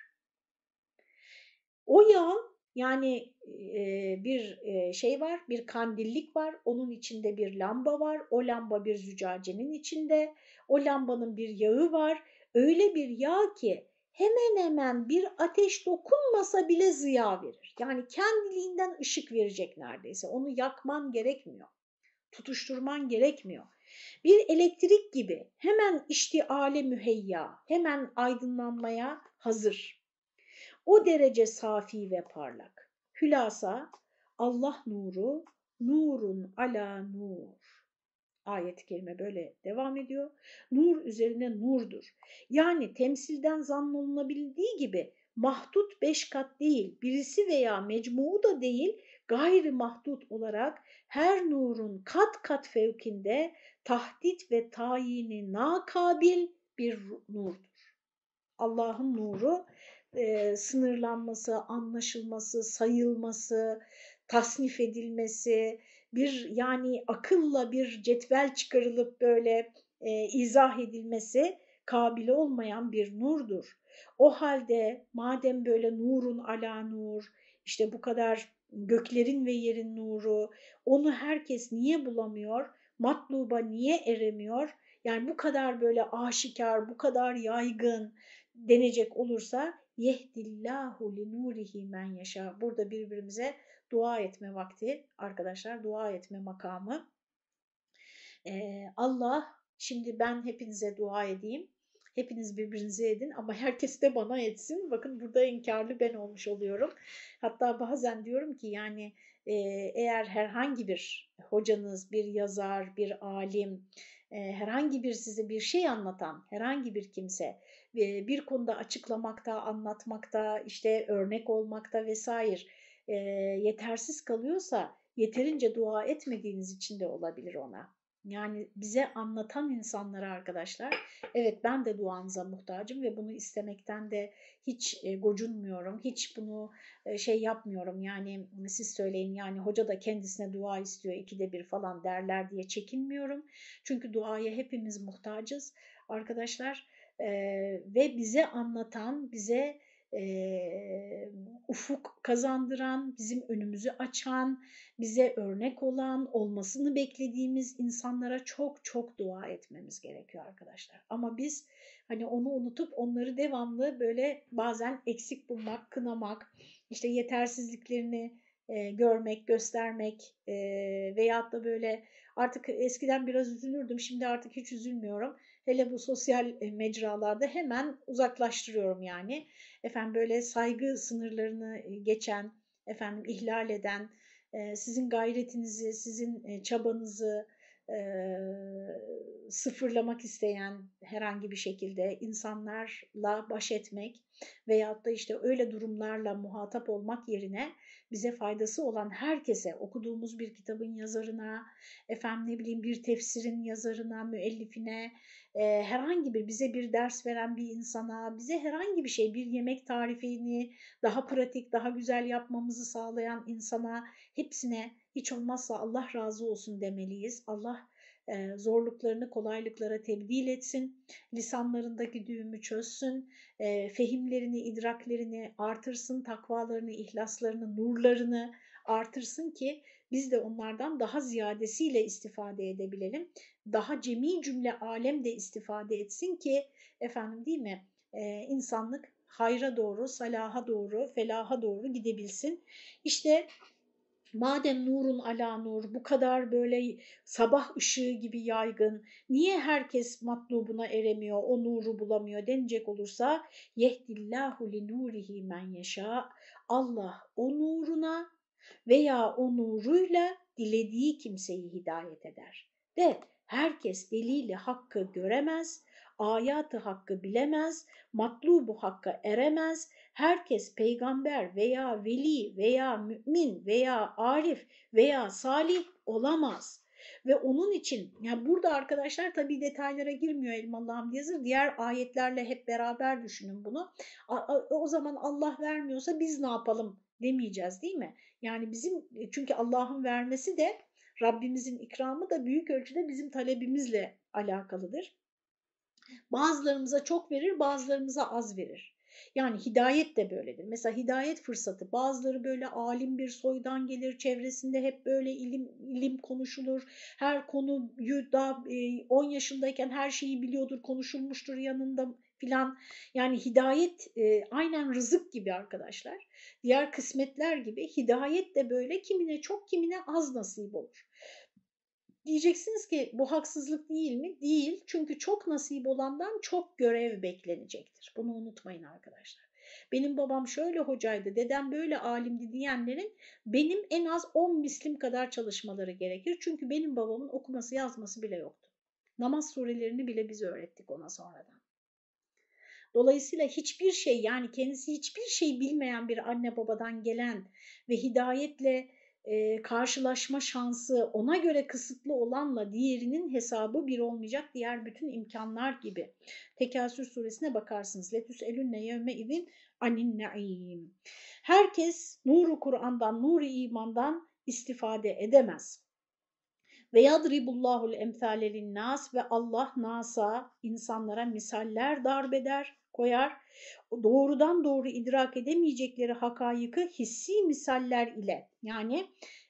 O yağ yani e, bir e, şey var, bir kandillik var, onun içinde bir lamba var, o lamba bir zücacenin içinde, o lambanın bir yağı var, öyle bir yağ ki hemen hemen bir ateş dokunmasa bile ziya verir. Yani kendiliğinden ışık verecek neredeyse. Onu yakman gerekmiyor. Tutuşturman gerekmiyor. Bir elektrik gibi hemen iştiale müheyya, hemen aydınlanmaya hazır. O derece safi ve parlak. Hülasa Allah nuru, nurun ala nur. Ayet-i kerime böyle devam ediyor. Nur üzerine nurdur. Yani temsilden zannolunabildiği gibi mahdut beş kat değil, birisi veya mecmuu da değil, gayri mahdut olarak her nurun kat kat fevkinde tahdit ve tayini nakabil bir nurdur. Allah'ın nuru e, sınırlanması, anlaşılması, sayılması, tasnif edilmesi, bir yani akılla bir cetvel çıkarılıp böyle e, izah edilmesi kabil olmayan bir nurdur. O halde madem böyle nurun ala nur, işte bu kadar göklerin ve yerin nuru, onu herkes niye bulamıyor, matluba niye eremiyor? Yani bu kadar böyle aşikar, bu kadar yaygın denecek olursa yehdillahu li nurihi men yaşa. Burada birbirimize dua etme vakti arkadaşlar dua etme makamı. Ee, Allah şimdi ben hepinize dua edeyim. Hepiniz birbirinize edin ama *laughs* herkes de bana etsin. Bakın burada inkarlı ben olmuş oluyorum. Hatta bazen diyorum ki yani e, eğer herhangi bir hocanız, bir yazar, bir alim, e, herhangi bir size bir şey anlatan herhangi bir kimse e, bir konuda açıklamakta, anlatmakta, işte örnek olmakta vesaire e, yetersiz kalıyorsa yeterince dua etmediğiniz için de olabilir ona. Yani bize anlatan insanlara arkadaşlar, evet ben de duanıza muhtacım ve bunu istemekten de hiç e, gocunmuyorum, hiç bunu e, şey yapmıyorum. Yani siz söyleyin yani hoca da kendisine dua istiyor ikide bir falan derler diye çekinmiyorum. Çünkü duaya hepimiz muhtacız arkadaşlar ve bize anlatan, bize e, ufuk kazandıran, bizim önümüzü açan, bize örnek olan, olmasını beklediğimiz insanlara çok çok dua etmemiz gerekiyor arkadaşlar. Ama biz hani onu unutup onları devamlı böyle bazen eksik bulmak, kınamak, işte yetersizliklerini e, görmek, göstermek e, veyahut da böyle artık eskiden biraz üzülürdüm şimdi artık hiç üzülmüyorum Hele bu sosyal e, mecralarda hemen uzaklaştırıyorum yani. Efendim böyle saygı sınırlarını e, geçen, efendim ihlal eden, e, sizin gayretinizi, sizin çabanızı sıfırlamak isteyen herhangi bir şekilde insanlarla baş etmek veyahut da işte öyle durumlarla muhatap olmak yerine bize faydası olan herkese, okuduğumuz bir kitabın yazarına, efendim ne bileyim bir tefsirin yazarına, müellifine, e, herhangi bir bize bir ders veren bir insana, bize herhangi bir şey, bir yemek tarifini daha pratik, daha güzel yapmamızı sağlayan insana, hepsine hiç olmazsa Allah razı olsun demeliyiz. Allah zorluklarını kolaylıklara tebdil etsin, lisanlarındaki düğümü çözsün, fehimlerini, idraklerini artırsın, takvalarını, ihlaslarını, nurlarını artırsın ki biz de onlardan daha ziyadesiyle istifade edebilelim. Daha cemi cümle alem de istifade etsin ki efendim değil mi insanlık hayra doğru, salaha doğru, felaha doğru gidebilsin. İşte Madem nurun ala nur bu kadar böyle sabah ışığı gibi yaygın, niye herkes matlubuna eremiyor, o nuru bulamıyor denecek olursa yehdillahu li nurihi men yaşa. Allah o nuruna veya o nuruyla dilediği kimseyi hidayet eder. De herkes delili hakkı göremez, ayatı hakkı bilemez, matlubu hakka eremez, herkes peygamber veya veli veya mümin veya arif veya salih olamaz. Ve onun için yani burada arkadaşlar tabii detaylara girmiyor Elmalı Hamdi Yazır. Diğer ayetlerle hep beraber düşünün bunu. O zaman Allah vermiyorsa biz ne yapalım demeyeceğiz değil mi? Yani bizim çünkü Allah'ın vermesi de Rabbimizin ikramı da büyük ölçüde bizim talebimizle alakalıdır. Bazılarımıza çok verir, bazılarımıza az verir. Yani hidayet de böyledir. Mesela hidayet fırsatı bazıları böyle alim bir soydan gelir, çevresinde hep böyle ilim, ilim konuşulur. Her konuyu da 10 e, yaşındayken her şeyi biliyordur, konuşulmuştur yanında filan. Yani hidayet e, aynen rızık gibi arkadaşlar. Diğer kısmetler gibi hidayet de böyle kimine çok kimine az nasip olur. Diyeceksiniz ki bu haksızlık değil mi? Değil. Çünkü çok nasip olandan çok görev beklenecektir. Bunu unutmayın arkadaşlar. Benim babam şöyle hocaydı, dedem böyle alimdi diyenlerin benim en az 10 mislim kadar çalışmaları gerekir. Çünkü benim babamın okuması yazması bile yoktu. Namaz surelerini bile biz öğrettik ona sonradan. Dolayısıyla hiçbir şey yani kendisi hiçbir şey bilmeyen bir anne babadan gelen ve hidayetle e, karşılaşma şansı ona göre kısıtlı olanla diğerinin hesabı bir olmayacak diğer bütün imkanlar gibi. Tekasür suresine bakarsınız. Letüs elünne yevme idin anin naim. Herkes nuru Kur'an'dan, nuru imandan istifade edemez. Ve yadribullahul emthale nas ve Allah nasa insanlara misaller darbeder koyar, doğrudan doğru idrak edemeyecekleri hakayıkı hissi misaller ile yani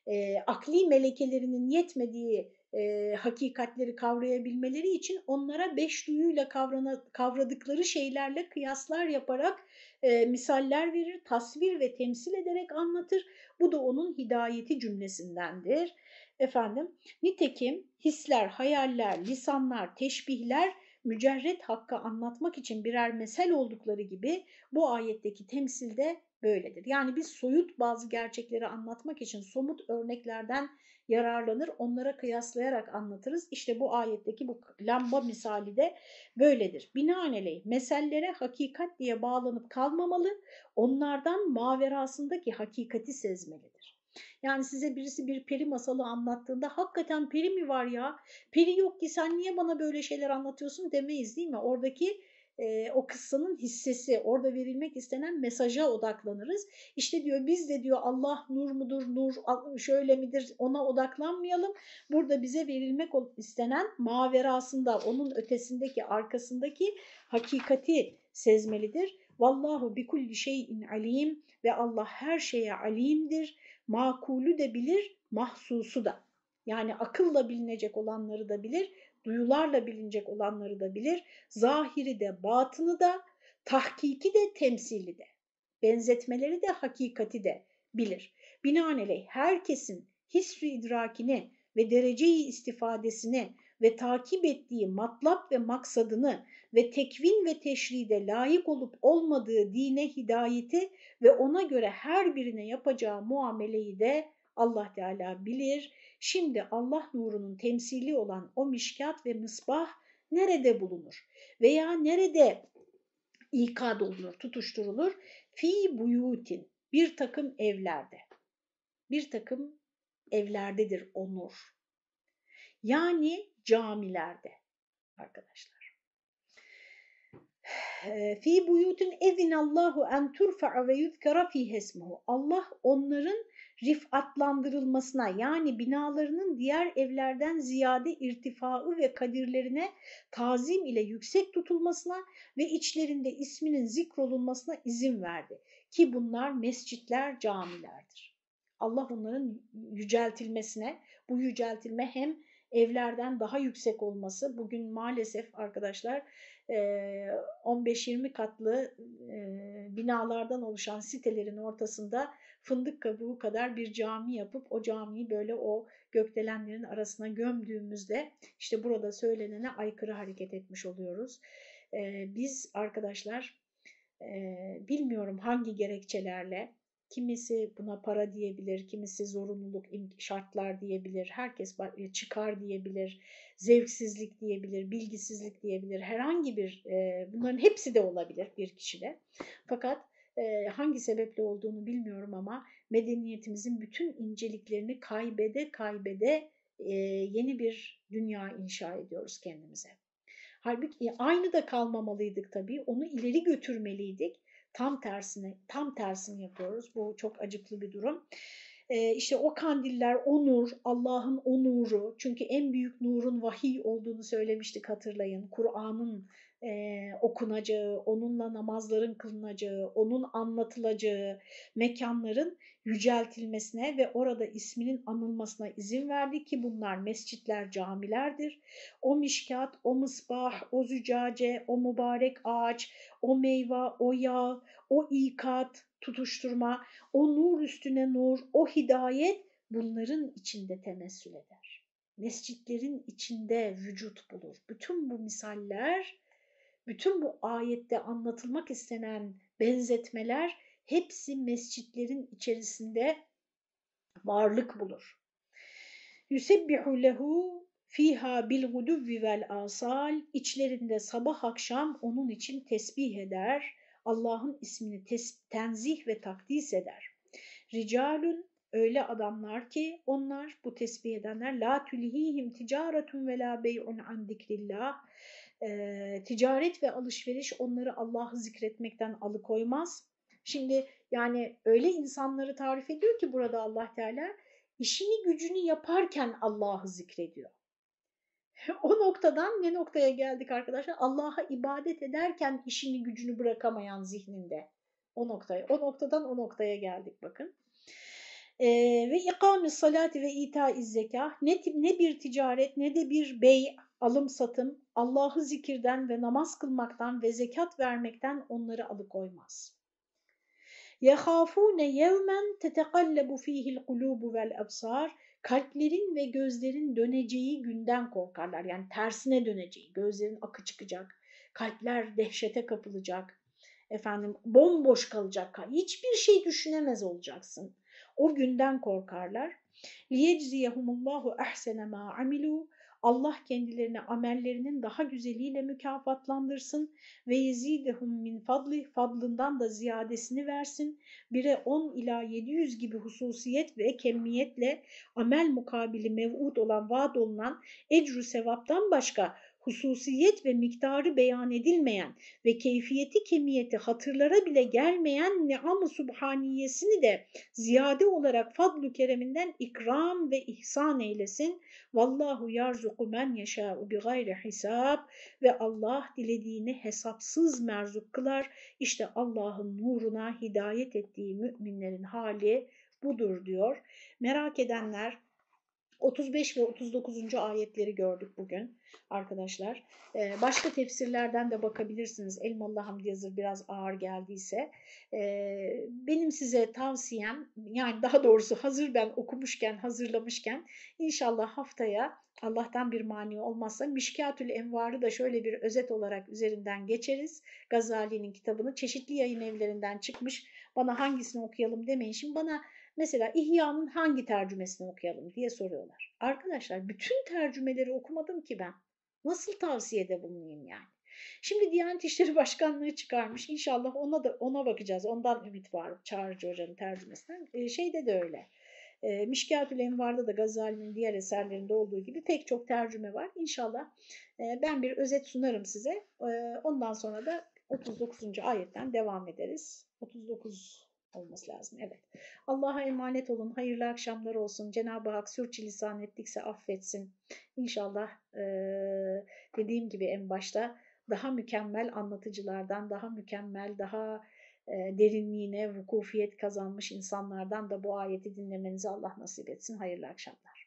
e, akli melekelerinin yetmediği e, hakikatleri kavrayabilmeleri için onlara beş duyuyla kavrana, kavradıkları şeylerle kıyaslar yaparak e, misaller verir, tasvir ve temsil ederek anlatır. Bu da onun hidayeti cümlesindendir. Efendim, nitekim hisler, hayaller, lisanlar, teşbihler mücerret hakkı anlatmak için birer mesel oldukları gibi bu ayetteki temsil de böyledir. Yani biz soyut bazı gerçekleri anlatmak için somut örneklerden yararlanır, onlara kıyaslayarak anlatırız. İşte bu ayetteki bu lamba misali de böyledir. Binaenaleyh mesellere hakikat diye bağlanıp kalmamalı, onlardan maverasındaki hakikati sezmelidir. Yani size birisi bir peri masalı anlattığında hakikaten peri mi var ya? Peri yok ki sen niye bana böyle şeyler anlatıyorsun demeyiz değil mi? Oradaki e, o kıssanın hissesi, orada verilmek istenen mesaja odaklanırız. İşte diyor biz de diyor Allah nur mudur, nur şöyle midir ona odaklanmayalım. Burada bize verilmek istenen maverasında, onun ötesindeki, arkasındaki hakikati sezmelidir. Vallahu bi kulli şeyin alim ve Allah her şeye alimdir makulü de bilir, mahsusu da. Yani akılla bilinecek olanları da bilir, duyularla bilinecek olanları da bilir. Zahiri de, batını da, tahkiki de, temsili de. Benzetmeleri de, hakikati de bilir. Binaenaleyh herkesin hissi idrakini ve dereceyi istifadesini ve takip ettiği matlap ve maksadını ve tekvin ve teşride layık olup olmadığı dine hidayeti ve ona göre her birine yapacağı muameleyi de Allah Teala bilir. Şimdi Allah nurunun temsili olan o mişkat ve misbah nerede bulunur veya nerede ikad olunur, tutuşturulur? Fi buyutin, bir takım evlerde. Bir takım evlerdedir onur. Yani camilerde arkadaşlar. *sighs* Fi buyutun ezinallahu en turfa'a ve yuzkara fi hesmuhu. Allah onların rifatlandırılmasına yani binalarının diğer evlerden ziyade irtifaı ve kadirlerine tazim ile yüksek tutulmasına ve içlerinde isminin zikrolunmasına izin verdi. Ki bunlar mescitler, camilerdir. Allah onların yüceltilmesine, bu yüceltilme hem evlerden daha yüksek olması bugün maalesef arkadaşlar 15-20 katlı binalardan oluşan sitelerin ortasında fındık kabuğu kadar bir cami yapıp o camiyi böyle o gökdelenlerin arasına gömdüğümüzde işte burada söylenene aykırı hareket etmiş oluyoruz. Biz arkadaşlar bilmiyorum hangi gerekçelerle Kimisi buna para diyebilir, kimisi zorunluluk, şartlar diyebilir, herkes e, çıkar diyebilir, zevksizlik diyebilir, bilgisizlik diyebilir, herhangi bir e, bunların hepsi de olabilir bir kişide. Fakat e, hangi sebeple olduğunu bilmiyorum ama medeniyetimizin bütün inceliklerini kaybede kaybede yeni bir dünya inşa ediyoruz kendimize. Halbuki aynı da kalmamalıydık tabii, onu ileri götürmeliydik Tam tersini, tam tersini yapıyoruz. Bu çok acıklı bir durum. Ee, işte o kandiller, o nur, Allah'ın o nuru. Çünkü en büyük nurun vahiy olduğunu söylemiştik hatırlayın. Kur'an'ın e, okunacağı, onunla namazların kılınacağı, onun anlatılacağı mekanların yüceltilmesine ve orada isminin anılmasına izin verdi ki bunlar mescitler, camilerdir. O mişkat, o mısbah, o zücace, o mübarek ağaç, o meyve, o yağ, o ikat, tutuşturma, o nur üstüne nur, o hidayet bunların içinde temessül eder. Mescitlerin içinde vücut bulur. Bütün bu misaller bütün bu ayette anlatılmak istenen benzetmeler hepsi mescitlerin içerisinde varlık bulur. Yusebbihu lehu fiha bil guduvvi vel asal içlerinde sabah akşam onun için tesbih eder. Allah'ın ismini tenzih ve takdis eder. Ricalun öyle adamlar ki onlar bu tesbih edenler la tülhihim ticaretun ve la bey'un an zikrillah e, ticaret ve alışveriş onları Allah'ı zikretmekten alıkoymaz. Şimdi yani öyle insanları tarif ediyor ki burada Allah Teala işini gücünü yaparken Allah'ı zikrediyor. *laughs* O noktadan ne noktaya geldik arkadaşlar? Allah'a ibadet ederken işini gücünü bırakamayan zihninde. O noktaya, o noktadan o noktaya geldik bakın. Ee, ve ikam-ı salati ve ita-i zekah ne, ne bir ticaret ne de bir bey alım satım, Allah'ı zikirden ve namaz kılmaktan ve zekat vermekten onları alıkoymaz. يَخَافُونَ يَوْمًا تَتَقَلَّبُ kulubu vel absar, Kalplerin ve gözlerin döneceği günden korkarlar. Yani tersine döneceği, gözlerin akı çıkacak, kalpler dehşete kapılacak, efendim bomboş kalacak, hiçbir şey düşünemez olacaksın. O günden korkarlar. لِيَجْزِيَهُمُ اللّٰهُ اَحْسَنَ مَا عَمِلُوا Allah kendilerini amellerinin daha güzeliyle mükafatlandırsın ve yezidehum min fadli fadlından da ziyadesini versin. bire 10 ila 700 gibi hususiyet ve kemiyetle amel mukabili mev'ud olan vaad olunan ecru sevaptan başka hususiyet ve miktarı beyan edilmeyen ve keyfiyeti kemiyeti hatırlara bile gelmeyen niam-ı subhaniyesini de ziyade olarak fadlu kereminden ikram ve ihsan eylesin. Vallahu yarzuku men yeşâ'u bi gayri hisab ve Allah dilediğini hesapsız merzuk kılar. İşte Allah'ın nuruna hidayet ettiği müminlerin hali budur diyor. Merak edenler 35 ve 39. ayetleri gördük bugün arkadaşlar. Ee, başka tefsirlerden de bakabilirsiniz. Elmalı Hamdi Yazır biraz ağır geldiyse. Ee, benim size tavsiyem yani daha doğrusu hazır ben okumuşken hazırlamışken inşallah haftaya Allah'tan bir mani olmazsa Mişkatül Envar'ı da şöyle bir özet olarak üzerinden geçeriz. Gazali'nin kitabını çeşitli yayın evlerinden çıkmış. Bana hangisini okuyalım demeyin. Şimdi bana Mesela İhya'nın hangi tercümesini okuyalım diye soruyorlar. Arkadaşlar bütün tercümeleri okumadım ki ben. Nasıl tavsiyede bulunayım yani? Şimdi Diyanet İşleri *laughs* Başkanlığı çıkarmış. İnşallah ona da ona bakacağız. Ondan ümit var Çağrıcı Hoca'nın tercümesinden. E, şeyde de öyle. E, ee, Mişkatül Envar'da da Gazali'nin diğer eserlerinde olduğu gibi pek çok tercüme var. İnşallah e, ben bir özet sunarım size. E, ondan sonra da 39. ayetten devam ederiz. 39 olması lazım. Evet. Allah'a emanet olun. Hayırlı akşamlar olsun. Cenab-ı Hak sürçülisan ettikse affetsin. İnşallah e, dediğim gibi en başta daha mükemmel anlatıcılardan, daha mükemmel, daha e, derinliğine vukufiyet kazanmış insanlardan da bu ayeti dinlemenizi Allah nasip etsin. Hayırlı akşamlar.